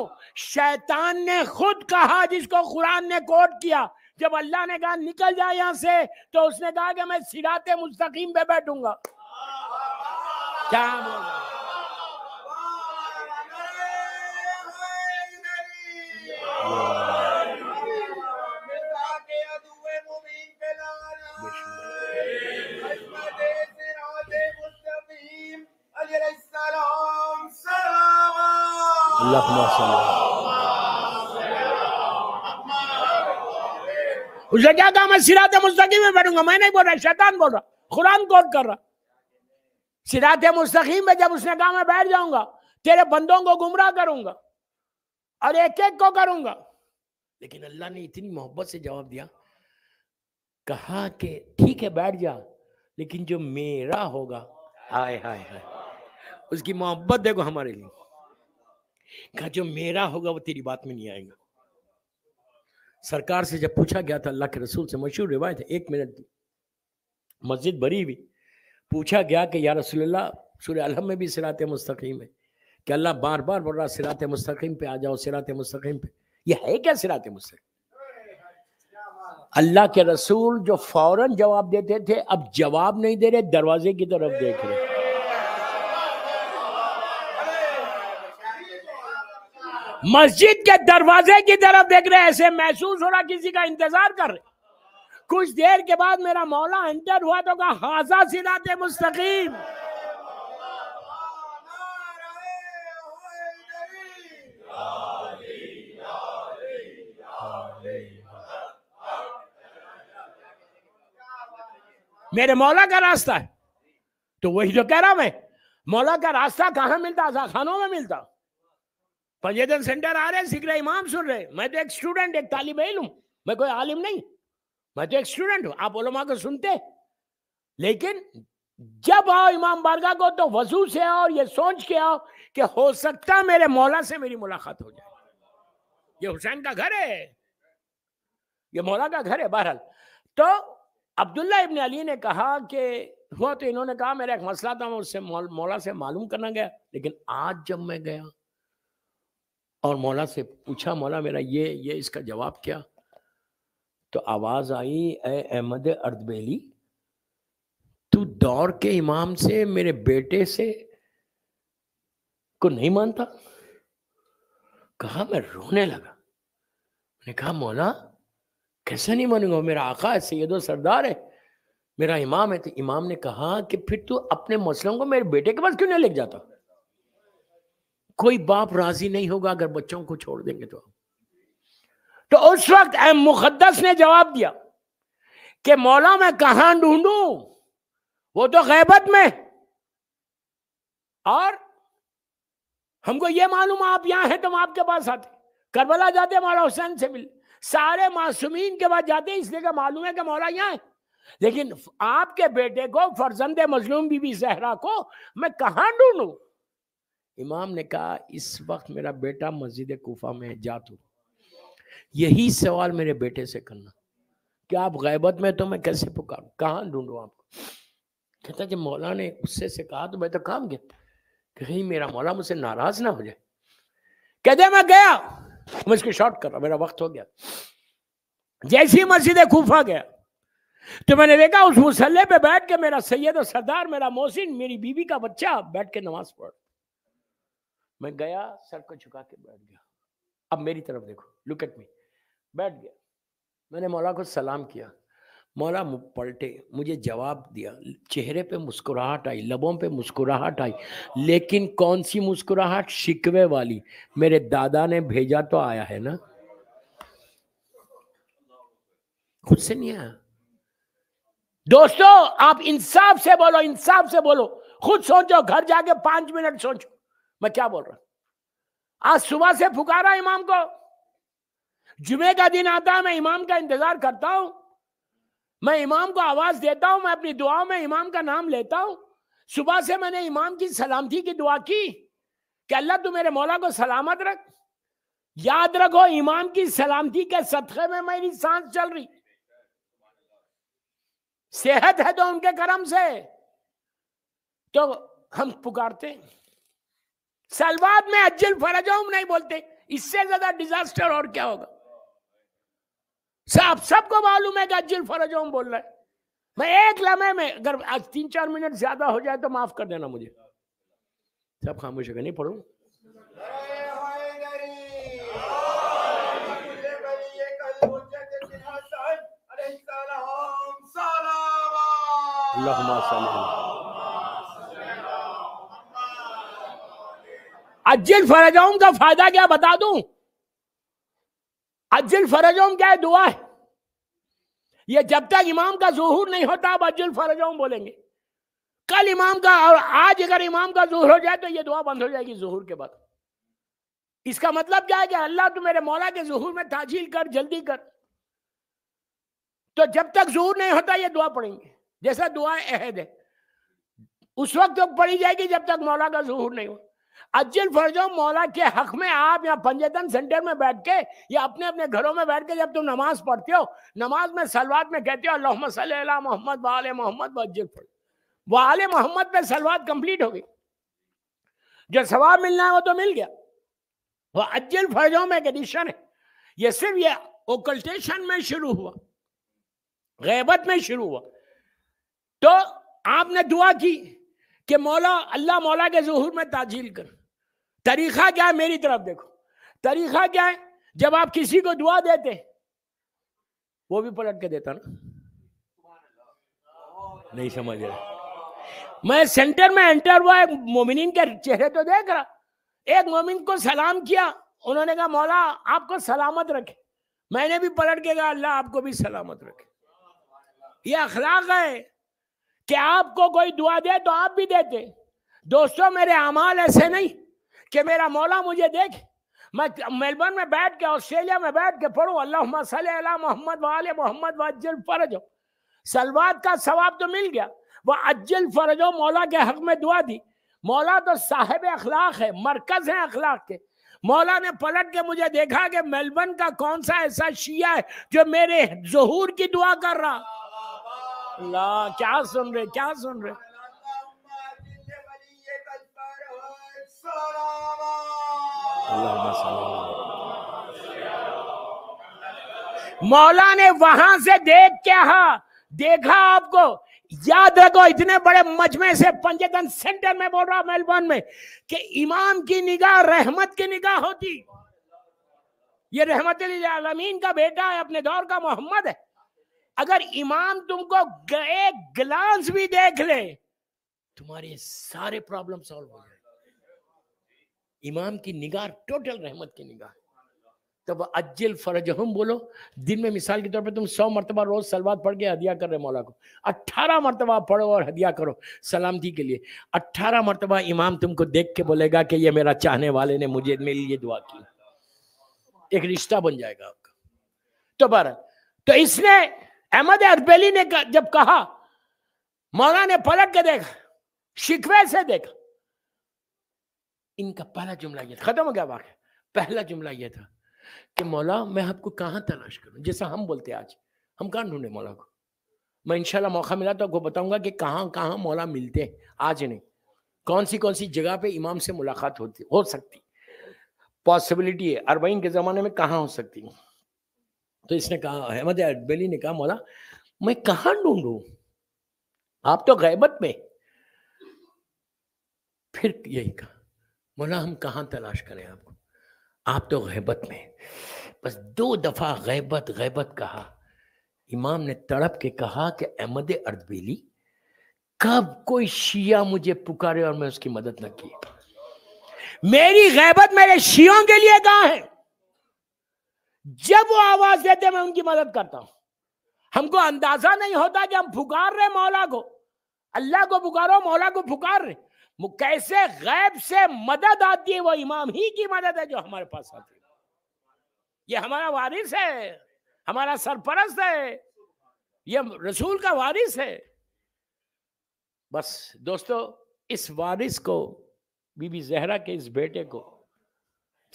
शैतान ने खुद कहा जिसको कुरान ने कोट किया जब अल्लाह ने कहा निकल जाए यहां से तो उसने कहा कि मैं सिराते मुस्तकीम पे बैठूंगा क्या बोला उसे क्या कहा मैं सिरात मुस्तकीम में बैठूंगा मैं नहीं बोल रहा शैतान बोल रहा कुरान कौन कर रहा सिरात मुस्तकीम में जब उसने कहा मैं बैठ जाऊंगा तेरे बंदों को गुमराह करूंगा और एक एक को करूंगा लेकिन अल्लाह ने इतनी मोहब्बत से जवाब दिया कहा कि ठीक है बैठ जा लेकिन जो मेरा होगा हाय हाय हाय उसकी मोहब्बत देखो हमारे लिए कहा जो मेरा होगा वो तेरी बात में नहीं आएगा सरकार से जब पूछा गया था अल्लाह के रसूल से मशहूर रिवायत है एक मिनट मस्जिद भरी हुई पूछा गया कि या रसूलुल्लाह सूर्य आलम में भी सिराते मुस्तकीम है कि अल्लाह बार बार बोल रहा सिरात मुस्तकीम पे आ जाओ सिरात मुस्तकीम पे ये है क्या सिरात मुस्तकीम अल्लाह के रसूल जो फौरन जवाब देते थे अब जवाब नहीं दे रहे दरवाजे की तरफ देख रहे मस्जिद के दरवाजे की तरफ देख रहे ऐसे महसूस हो रहा किसी का इंतजार कर रहे कुछ देर के बाद मेरा मौला एंटर हुआ तो कहा हाजा सिरात मुस्तकीम मेरे मौला का रास्ता है तो वही जो कह रहा मैं मौला का रास्ता कहाँ मिलता खानों में मिलता पंजेदन सेंटर आ रहे सीख रहे इमाम सुन रहे मैं तो एक स्टूडेंट एक तालिब इलम हूँ मैं कोई आलिम नहीं मैं तो एक स्टूडेंट हूँ आप ओलमा को सुनते लेकिन जब आओ इमाम बारगा को तो वजू से आओ ये सोच के आओ कि हो सकता मेरे मौला से मेरी मुलाकात हो जाए ये हुसैन का घर है ये मौला का घर है बहरहाल तो अब्दुल्ला इबन अली ने कहा कि हुआ तो इन्होंने कहा मेरा एक मसला था मैं उससे मौल, मौला से मालूम करना गया लेकिन आज जब मैं गया और मौला से पूछा मौला मेरा ये ये इसका जवाब क्या तो आवाज़ आई अहमद अर्दबेली तू दौर के इमाम से मेरे बेटे से को नहीं मानता कहा मैं रोने लगा मैंने कहा मौला कैसे नहीं मानूंगा मेरा आका है सैदो तो सरदार है मेरा इमाम है तो इमाम ने कहा कि फिर तू अपने मसलों को मेरे बेटे के पास क्यों नहीं ले जाता कोई बाप राजी नहीं होगा अगर बच्चों को छोड़ देंगे तो तो उस वक्त एम मुकदस ने जवाब दिया कि मौला मैं कहां ढूंढू वो तो गैबत में और हमको ये मालूम आप यहां हैं तो हम आपके पास आते करबला जाते मौला हुसैन से मिले सारे मासूमीन के पास जाते हैं इसलिए मालूम है कि मौला यहाँ है लेकिन आपके बेटे को फर्जंद मजलूम बीबी जहरा को मैं कहाँ ढूंढू इमाम ने कहा इस वक्त मेरा बेटा मस्जिद कोफा में है जा तू यही सवाल मेरे बेटे से करना कि आप गैबत में तो मैं कैसे पुकारू कहाँ ढूंढू आपको कहता जब मौला ने गुस्से से कहा तो मैं तो काम गया कहीं मेरा मौला मुझसे नाराज ना हो जाए कहते मैं गया मैं इसको शॉर्ट कर रहा मेरा वक्त हो गया जैसे ही मस्जिद खूफा गया तो मैंने देखा उस मुसल्ले पे बैठ के मेरा सैयद और सरदार मेरा मोहसिन मेरी बीवी का बच्चा बैठ के नमाज पढ़ मैं गया सर को झुका के बैठ गया अब मेरी तरफ देखो लुक एट मी बैठ गया मैंने मौला को सलाम किया मौला पलटे मुझे जवाब दिया चेहरे पे मुस्कुराहट आई लबों पे मुस्कुराहट आई लेकिन कौन सी मुस्कुराहट शिकवे वाली मेरे दादा ने भेजा तो आया है ना खुद से नहीं आया दोस्तों आप इंसाफ से बोलो इंसाफ से बोलो खुद सोचो घर जाके पांच मिनट सोचो मैं क्या बोल रहा आज सुबह से फुकारा इमाम को जुमे का दिन आता है मैं इमाम का इंतजार करता हूं मैं इमाम को आवाज देता हूं मैं अपनी दुआ में इमाम का नाम लेता हूं सुबह से मैंने इमाम की सलामती की दुआ की कि अल्लाह तू मेरे मौला को सलामत रख याद रखो इमाम की सलामती के सदक़े में मेरी सांस चल रही सेहत है तो उनके करम से तो हम पुकारते सलवाद में अज्जल फरजाउम नहीं बोलते इससे ज्यादा डिजास्टर और क्या होगा साहब सबको मालूम है कि अज्जिल हम बोल रहे मैं एक लम्हे में अगर आज तीन चार मिनट ज्यादा हो जाए तो माफ कर देना मुझे सब खामोश होगा नहीं पढ़ू अज्जिल फरजाऊ का फायदा क्या बता दूं अज्जुल फरजोम क्या है दुआ है ये जब तक इमाम का जहूर नहीं होता आप अज्जुल फरजोम बोलेंगे कल इमाम का और आज अगर इमाम का जहूर हो जाए तो ये दुआ बंद हो जाएगी जहूर के बाद इसका मतलब क्या है कि अल्लाह तो मेरे मौला के जहूर में ताजील कर जल्दी कर तो जब तक जहूर नहीं होता ये दुआ पढ़ेंगे जैसा दुआ अहद है उस वक्त तो पढ़ी जाएगी जब तक मौला का जहूर नहीं हो अज्जल फर्जो मौला के हक में आप या पंजतन सेंटर में बैठ के या अपने अपने घरों में बैठ के जब तुम नमाज पढ़ते हो नमाज में सलवाद में कहते हो अल्लाह मोहम्मद वाल मोहम्मद वज्जल फर्जो वाल मोहम्मद पे सलवाद कंप्लीट हो गई जो सवाब मिलना है वो तो मिल गया वो अज्जल फर्जों में कंडीशन है ये सिर्फ ये ओकल्टेशन में शुरू हुआ गैबत में शुरू हुआ तो आपने दुआ की कि मौला अल्लाह मौला के जहूर में ताजील कर तरीका क्या है मेरी तरफ देखो तरीका क्या है जब आप किसी को दुआ देते वो भी पलट के देता ना नहीं समझ रहा मैं सेंटर में एंटर हुआ एक मोमिन के चेहरे तो देख रहा एक मोमिन को सलाम किया उन्होंने कहा मौला आपको सलामत रखे मैंने भी पलट के कहा अल्लाह आपको भी सलामत रखे ये अखलाक है कि आपको कोई दुआ दे तो आप भी देते दोस्तों मेरे अमाल ऐसे नहीं कि मेरा मौला मुझे देख मैं मेलबर्न में बैठ के ऑस्ट्रेलिया में बैठ के पढ़ू अल्लाह सल मोहम्मद वाल मोहम्मद वजल फरज हो सलवाद का सवाब तो मिल गया वह अज्जल फरज हो मौला के हक में दुआ दी मौला तो साहेब अखलाक है मरकज है अखलाक के मौला ने पलट के मुझे देखा कि मेलबर्न का कौन सा ऐसा शिया है जो मेरे जहूर की दुआ कर रहा अल्लाह क्या सुन रहे क्या सुन रहे मौला ने वहां से देख क्या देखा आपको याद रखो इतने बड़े मजमे से पंजतन सेंटर में बोल रहा मेलबोर्न में कि इमाम की निगाह रहमत की निगाह होती ये रहमत आलमीन का बेटा है अपने दौर का मोहम्मद है अगर इमाम तुमको गए ग्लांस भी देख ले तुम्हारे सारे प्रॉब्लम सॉल्व हो जाए इमाम की निगाह टोटल रहमत की निगाह तब अज्जल फरज हम बोलो दिन में मिसाल के तौर पे तुम सौ मरतबा रोज सलवाद पढ़ के हदिया कर रहे मौला को अट्ठारह मरतबा पढ़ो और हदिया करो सलामती के लिए अट्ठारह मरतबा इमाम तुमको देख के बोलेगा कि ये मेरा चाहने वाले ने मुझे मेरे लिए दुआ की एक रिश्ता बन जाएगा आपका तो बार तो इसने अहमद अरबेली ने जब कहा मौला ने पलट के देखा शिकवे से देखा इनका पहला जुमला यह खत्म हो गया वाक्य पहला जुमला यह था कि मौला मैं आपको कहाँ तलाश करूं जैसा हम बोलते आज हम कहाँ ढूंढे मौला को मैं इंशाल्लाह मौका मिला तो आपको बताऊंगा कि कहाँ कहाँ मौला मिलते हैं आज नहीं कौन सी कौन सी जगह पे इमाम से मुलाकात होती हो सकती पॉसिबिलिटी है अरबईन के ज़माने में कहाँ हो सकती है तो इसने कहा अहमद अडबेली ने कहा मौला मैं कहाँ ढूंढू आप तो गैबत में फिर यही कहा मौला हम कहाँ तलाश करें आपको आप तो गैबत में बस दो दफ़ा गैबत गैबत कहा इमाम ने तड़प के कहा कि अहमद अर्दबेली कब कोई शिया मुझे पुकारे और मैं उसकी मदद न की मेरी गैबत मेरे शियों के लिए कहा है जब वो आवाज देते मैं उनकी मदद करता हूं हमको अंदाजा नहीं होता कि हम पुकार रहे मौला को अल्लाह को पुकारो मौला को पुकार रहे कैसे गैब से मदद आती है वो इमाम ही की मदद है जो हमारे पास आती है ये हमारा वारिस है हमारा सरपरस्त है ये रसूल का वारिस है बस दोस्तों इस वारिस को बीबी जहरा के इस बेटे को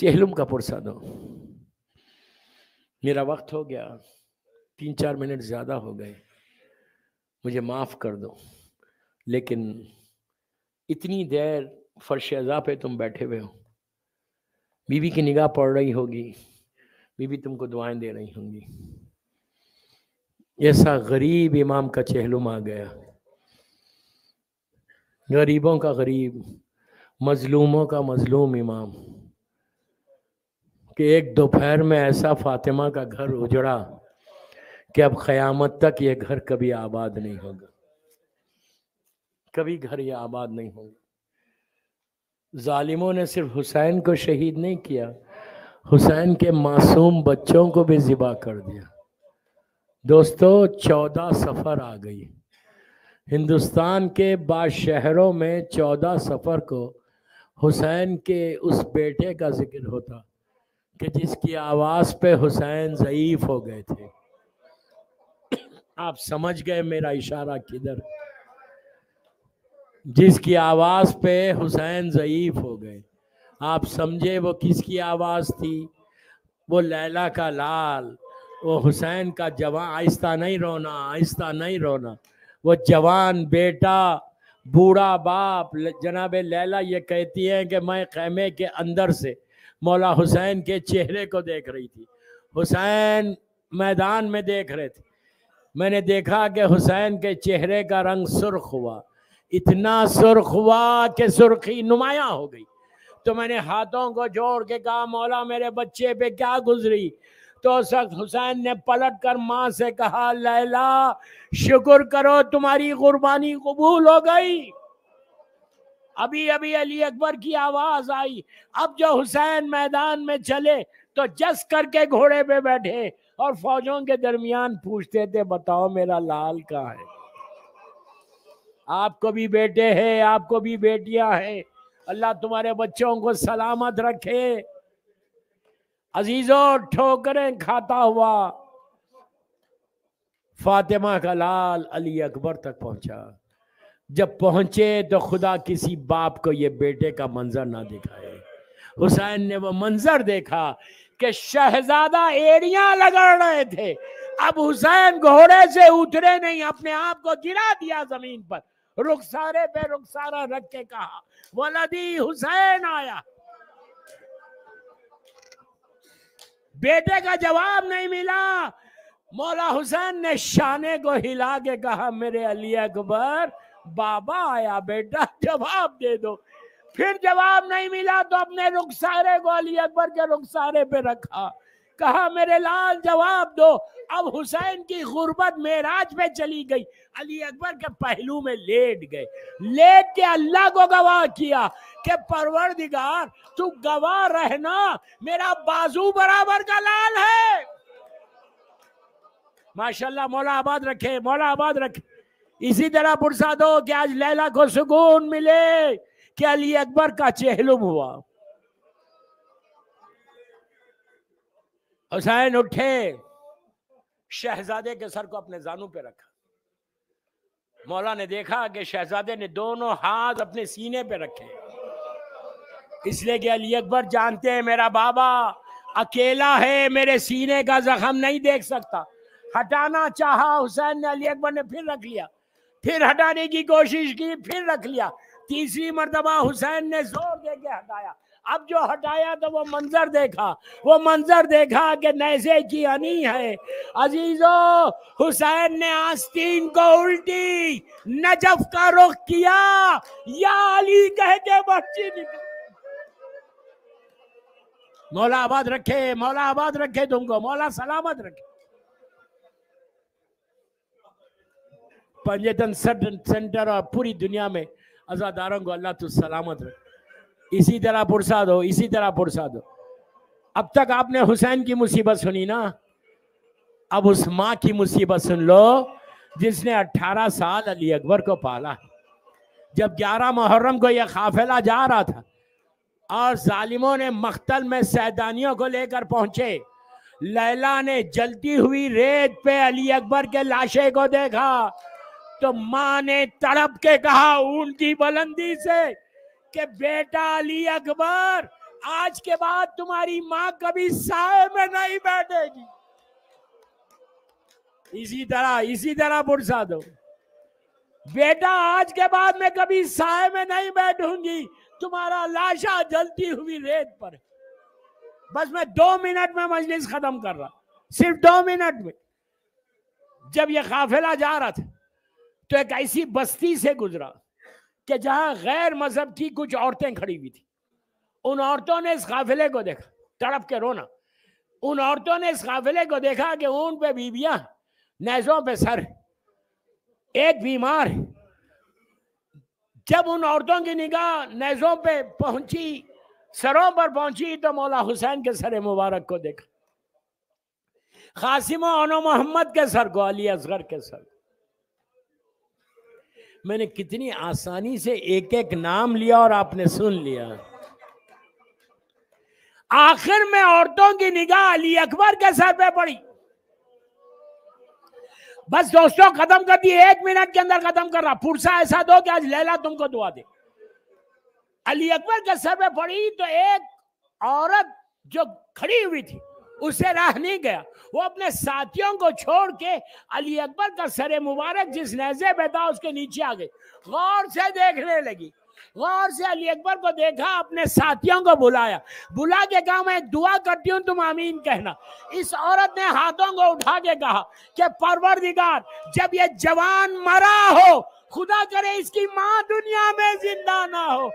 चेहलुम का पुरसा दो मेरा वक्त हो गया तीन चार मिनट ज़्यादा हो गए मुझे माफ़ कर दो लेकिन इतनी देर फर्श अज़ा पे तुम बैठे हुए हो बीवी की निगाह पड़ रही होगी बीवी तुमको दुआएं दे रही होंगी ऐसा गरीब इमाम का चहलुम आ गया गरीबों का गरीब मजलूमों का मजलूम इमाम कि एक दोपहर में ऐसा फातिमा का घर उजड़ा कि अब खयामत तक ये घर कभी आबाद नहीं होगा कभी घर ये आबाद नहीं होगा जालिमों ने सिर्फ हुसैन को शहीद नहीं किया हुसैन के मासूम बच्चों को भी ज़िबा कर दिया दोस्तों चौदह सफ़र आ गई हिंदुस्तान के बाद शहरों में चौदह सफ़र को हुसैन के उस बेटे का जिक्र होता कि जिसकी आवाज़ पे हुसैन ज़यीफ़ हो गए थे आप समझ गए मेरा इशारा किधर जिसकी आवाज़ पे हुसैन ज़यीफ़ हो गए आप समझे वो किसकी आवाज़ थी वो लैला का लाल वो हुसैन का जवान आहिस्ता नहीं रोना आहिस्ता नहीं रोना वो जवान बेटा बूढ़ा बाप जनाब लैला ये कहती हैं कि मैं खेमे के अंदर से मौला हुसैन के चेहरे को देख रही थी हुसैन मैदान में देख रहे थे मैंने देखा कि हुसैन के चेहरे का रंग सुर्ख हुआ इतना सुर्ख हुआ कि सुर्खी नुमाया हो गई तो मैंने हाथों को जोड़ के कहा मौला मेरे बच्चे पे क्या गुजरी तो उस वक्त हुसैन ने पलट कर माँ से कहा लैला शुक्र करो तुम्हारी कुर्बानी कबूल हो गई अभी अभी अली अकबर की आवाज आई अब जो हुसैन मैदान में चले तो जस करके घोड़े पे बैठे और फौजों के दरमियान पूछते थे बताओ मेरा लाल कहाँ है आपको भी बेटे हैं आपको भी बेटियां हैं अल्लाह तुम्हारे बच्चों को सलामत रखे अजीजों ठोकरें खाता हुआ फातिमा का लाल अली अकबर तक पहुंचा जब पहुंचे तो खुदा किसी बाप को ये बेटे का मंजर ना दिखाए हुसैन ने वो मंजर देखा कि शहजादा एड़िया लगा रहे थे अब हुसैन घोड़े से उतरे नहीं अपने आप को गिरा दिया जमीन पर रुखसारे पे रुखसारा रख के कहा वलदी हुसैन आया बेटे का जवाब नहीं मिला मौला हुसैन ने शाने को हिला के कहा मेरे अली अकबर बाबा आया बेटा जवाब दे दो फिर जवाब नहीं मिला तो अपने रुखसारे को अली अकबर के रुखसारे पे रखा कहा मेरे लाल जवाब दो अब हुसैन की गुर्बत मेराज पे चली गई अली अकबर के पहलू में लेट गए लेट के अल्लाह को गवाह किया परवर परवरदिगार तू गवाह रहना मेरा बाजू बराबर का लाल है माशाल्लाह मौला आबाद रखे मौला आबाद रखे इसी तरह पुरसा दो कि आज लैला को सुकून मिले कि अली अकबर का चेहलुम हुआ हुसैन उठे शहजादे के सर को अपने जानू पे रखा मौला ने देखा कि शहजादे ने दोनों हाथ अपने सीने पे रखे इसलिए कि अली अकबर जानते हैं मेरा बाबा अकेला है मेरे सीने का जख्म नहीं देख सकता हटाना चाहा हुसैन ने अली अकबर ने फिर रख लिया फिर हटाने की कोशिश की फिर रख लिया तीसरी मरतबा हुसैन ने जोर दे के हटाया अब जो हटाया तो वो मंजर देखा वो मंजर देखा कि नैसे की अनी है अजीजो हुसैन ने आस्तीन को उल्टी नजफ का रुख किया या अली कह के बच्ची निकल मौला आबाद रखे मौला आबाद रखे तुमको मौला सलामत रखे पर्यटन सेंटर और पूरी दुनिया में अजादारों को अल्लाह तो सलामत रख इसी तरह पुरसाद हो इसी तरह पुरसाद हो अब तक आपने हुसैन की मुसीबत सुनी ना अब उस माँ की मुसीबत सुन लो जिसने 18 साल अली अकबर को पाला जब 11 मुहर्रम को यह काफिला जा रहा था और जालिमों ने मख्तल में सैदानियों को लेकर पहुंचे लैला ने जलती हुई रेत पे अली अकबर के लाशे को देखा तो माँ ने तड़प के कहा उनकी बुलंदी से कि बेटा अली अकबर आज के बाद तुम्हारी माँ कभी साय में नहीं बैठेगी इसी तरह इसी तरह बुरसा दो बेटा आज के बाद मैं कभी साय में नहीं बैठूंगी तुम्हारा लाशा जलती हुई रेत पर बस मैं दो मिनट में मजलिस खत्म कर रहा सिर्फ दो मिनट में जब ये काफिला जा रहा था तो एक ऐसी बस्ती से गुजरा कि जहां गैर मजहब की कुछ औरतें खड़ी हुई थी उन औरतों ने इस काफिले को देखा तड़प के रोना उन औरतों ने इस काफिले को देखा कि ऊन पे बीबियां नैजों पे सर एक बीमार जब उन औरतों की निगाह नैजों पे पहुंची सरों पर पहुंची तो मौला हुसैन के सर मुबारक को देखा खासिम मोहम्मद के सर को अली असगर के सर को मैंने कितनी आसानी से एक एक नाम लिया और आपने सुन लिया आखिर में औरतों की निगाह अली अकबर के सर पे पड़ी बस दोस्तों खत्म कर दिए एक मिनट के अंदर खत्म कर रहा फुर्सा ऐसा दो कि आज लैला तुमको दुआ दे अली अकबर के सर पे पड़ी तो एक औरत जो खड़ी हुई थी उसे रह नहीं गया वो अपने साथियों को छोड़ के अली अकबर का सर मुबारक जिस नजे में था उसके नीचे आ गई गौर से देखने लगी गौर से अली अकबर को देखा अपने साथियों को बुलाया बुला के कहा मैं दुआ करती हूँ तुम अमीन कहना इस औरत ने हाथों को उठा के कहा कि परवरदिगार जब ये जवान मरा हो खुदा करे इसकी माँ दुनिया में जिंदा ना हो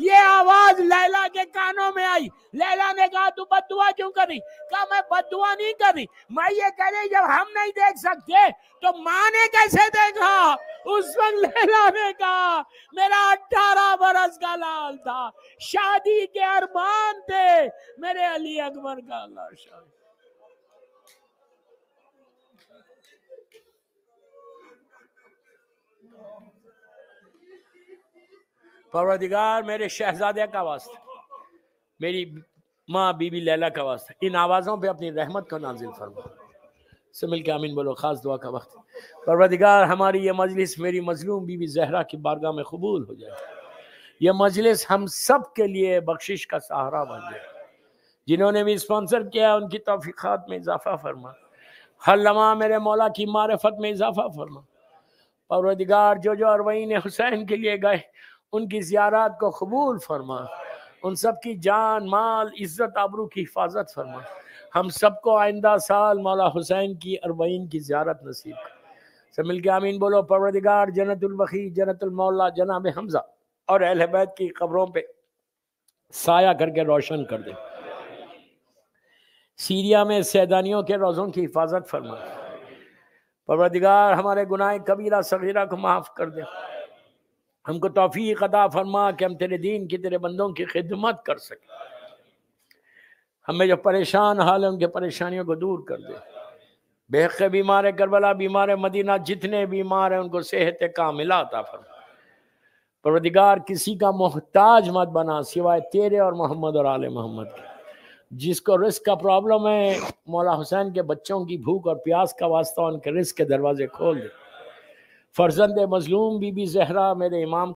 ये आवाज लैला के कानों में आई लैला ने कहा तू बदुआ क्यों करी कहा मैं बदुआ नहीं करी मैं ये कह रही जब हम नहीं देख सकते तो माँ ने कैसे देखा उस वक्त लैला ने कहा मेरा अठारह बरस का लाल था शादी के अरमान थे मेरे अली अकबर का लाशा परवरदिगार मेरे शहजादे का वास्ता मेरी माँ बीबी लैला का वास्ता इन आवाज़ों पे अपनी रहमत को नाजिल फरमा से मिल के आमीन बोलो ख़ास दुआ का वक्त परवरदिगार हमारी ये मजलिस मेरी मजलूम बीबी जहरा की बारगाह में कबूल हो जाए ये मजलिस हम सब के लिए बख्शिश का सहारा बन जाए जिन्होंने भी स्पॉन्सर किया उनकी तोफ़ीक़ात में इजाफ़ा फरमा हर लम्हा मेरे मौला की मारफत में इजाफ़ा फरमा परवरदिगार जो जो अरवैन हुसैन के लिए गए उनकी ज़ियारत को कबूल फरमा उन सब की जान माल इज़्ज़त आबरू की हिफाजत फरमा हम सबको आइंदा साल मौला हुसैन की अरबईन की ज्यारत नसीब कर सब मिल के आमीन बोलो परवरदिगार जन्नतुलबी जन्नतुलमौला जनाब हमजा और अहल बैत की खबरों पर साया करके रोशन कर दे सीरिया में सैदानियों के रोज़ों की हिफाजत फरमा परवरदिगार हमारे गुनाह कबीरा सगीरा को माफ़ कर दे हमको तोफ़ी अदा फरमा कि हम तेरे दीन की तेरे बंदों की खिदमत कर सकें हमें जो परेशान हाल है उनके परेशानियों को दूर कर दे बेहक बीमार है करबला बीमार मदीना जितने बीमार हैं उनको सेहत मिला था फरमा परवदिगार किसी का मोहताज मत बना सिवाय तेरे और मोहम्मद और आल मोहम्मद के जिसको रिस्क का प्रॉब्लम है मौला हुसैन के बच्चों की भूख और प्यास का वास्ता उनके रिस्क के दरवाजे खोल दे फर्जंद मज़लूम बीबी जहरा मेरे इमाम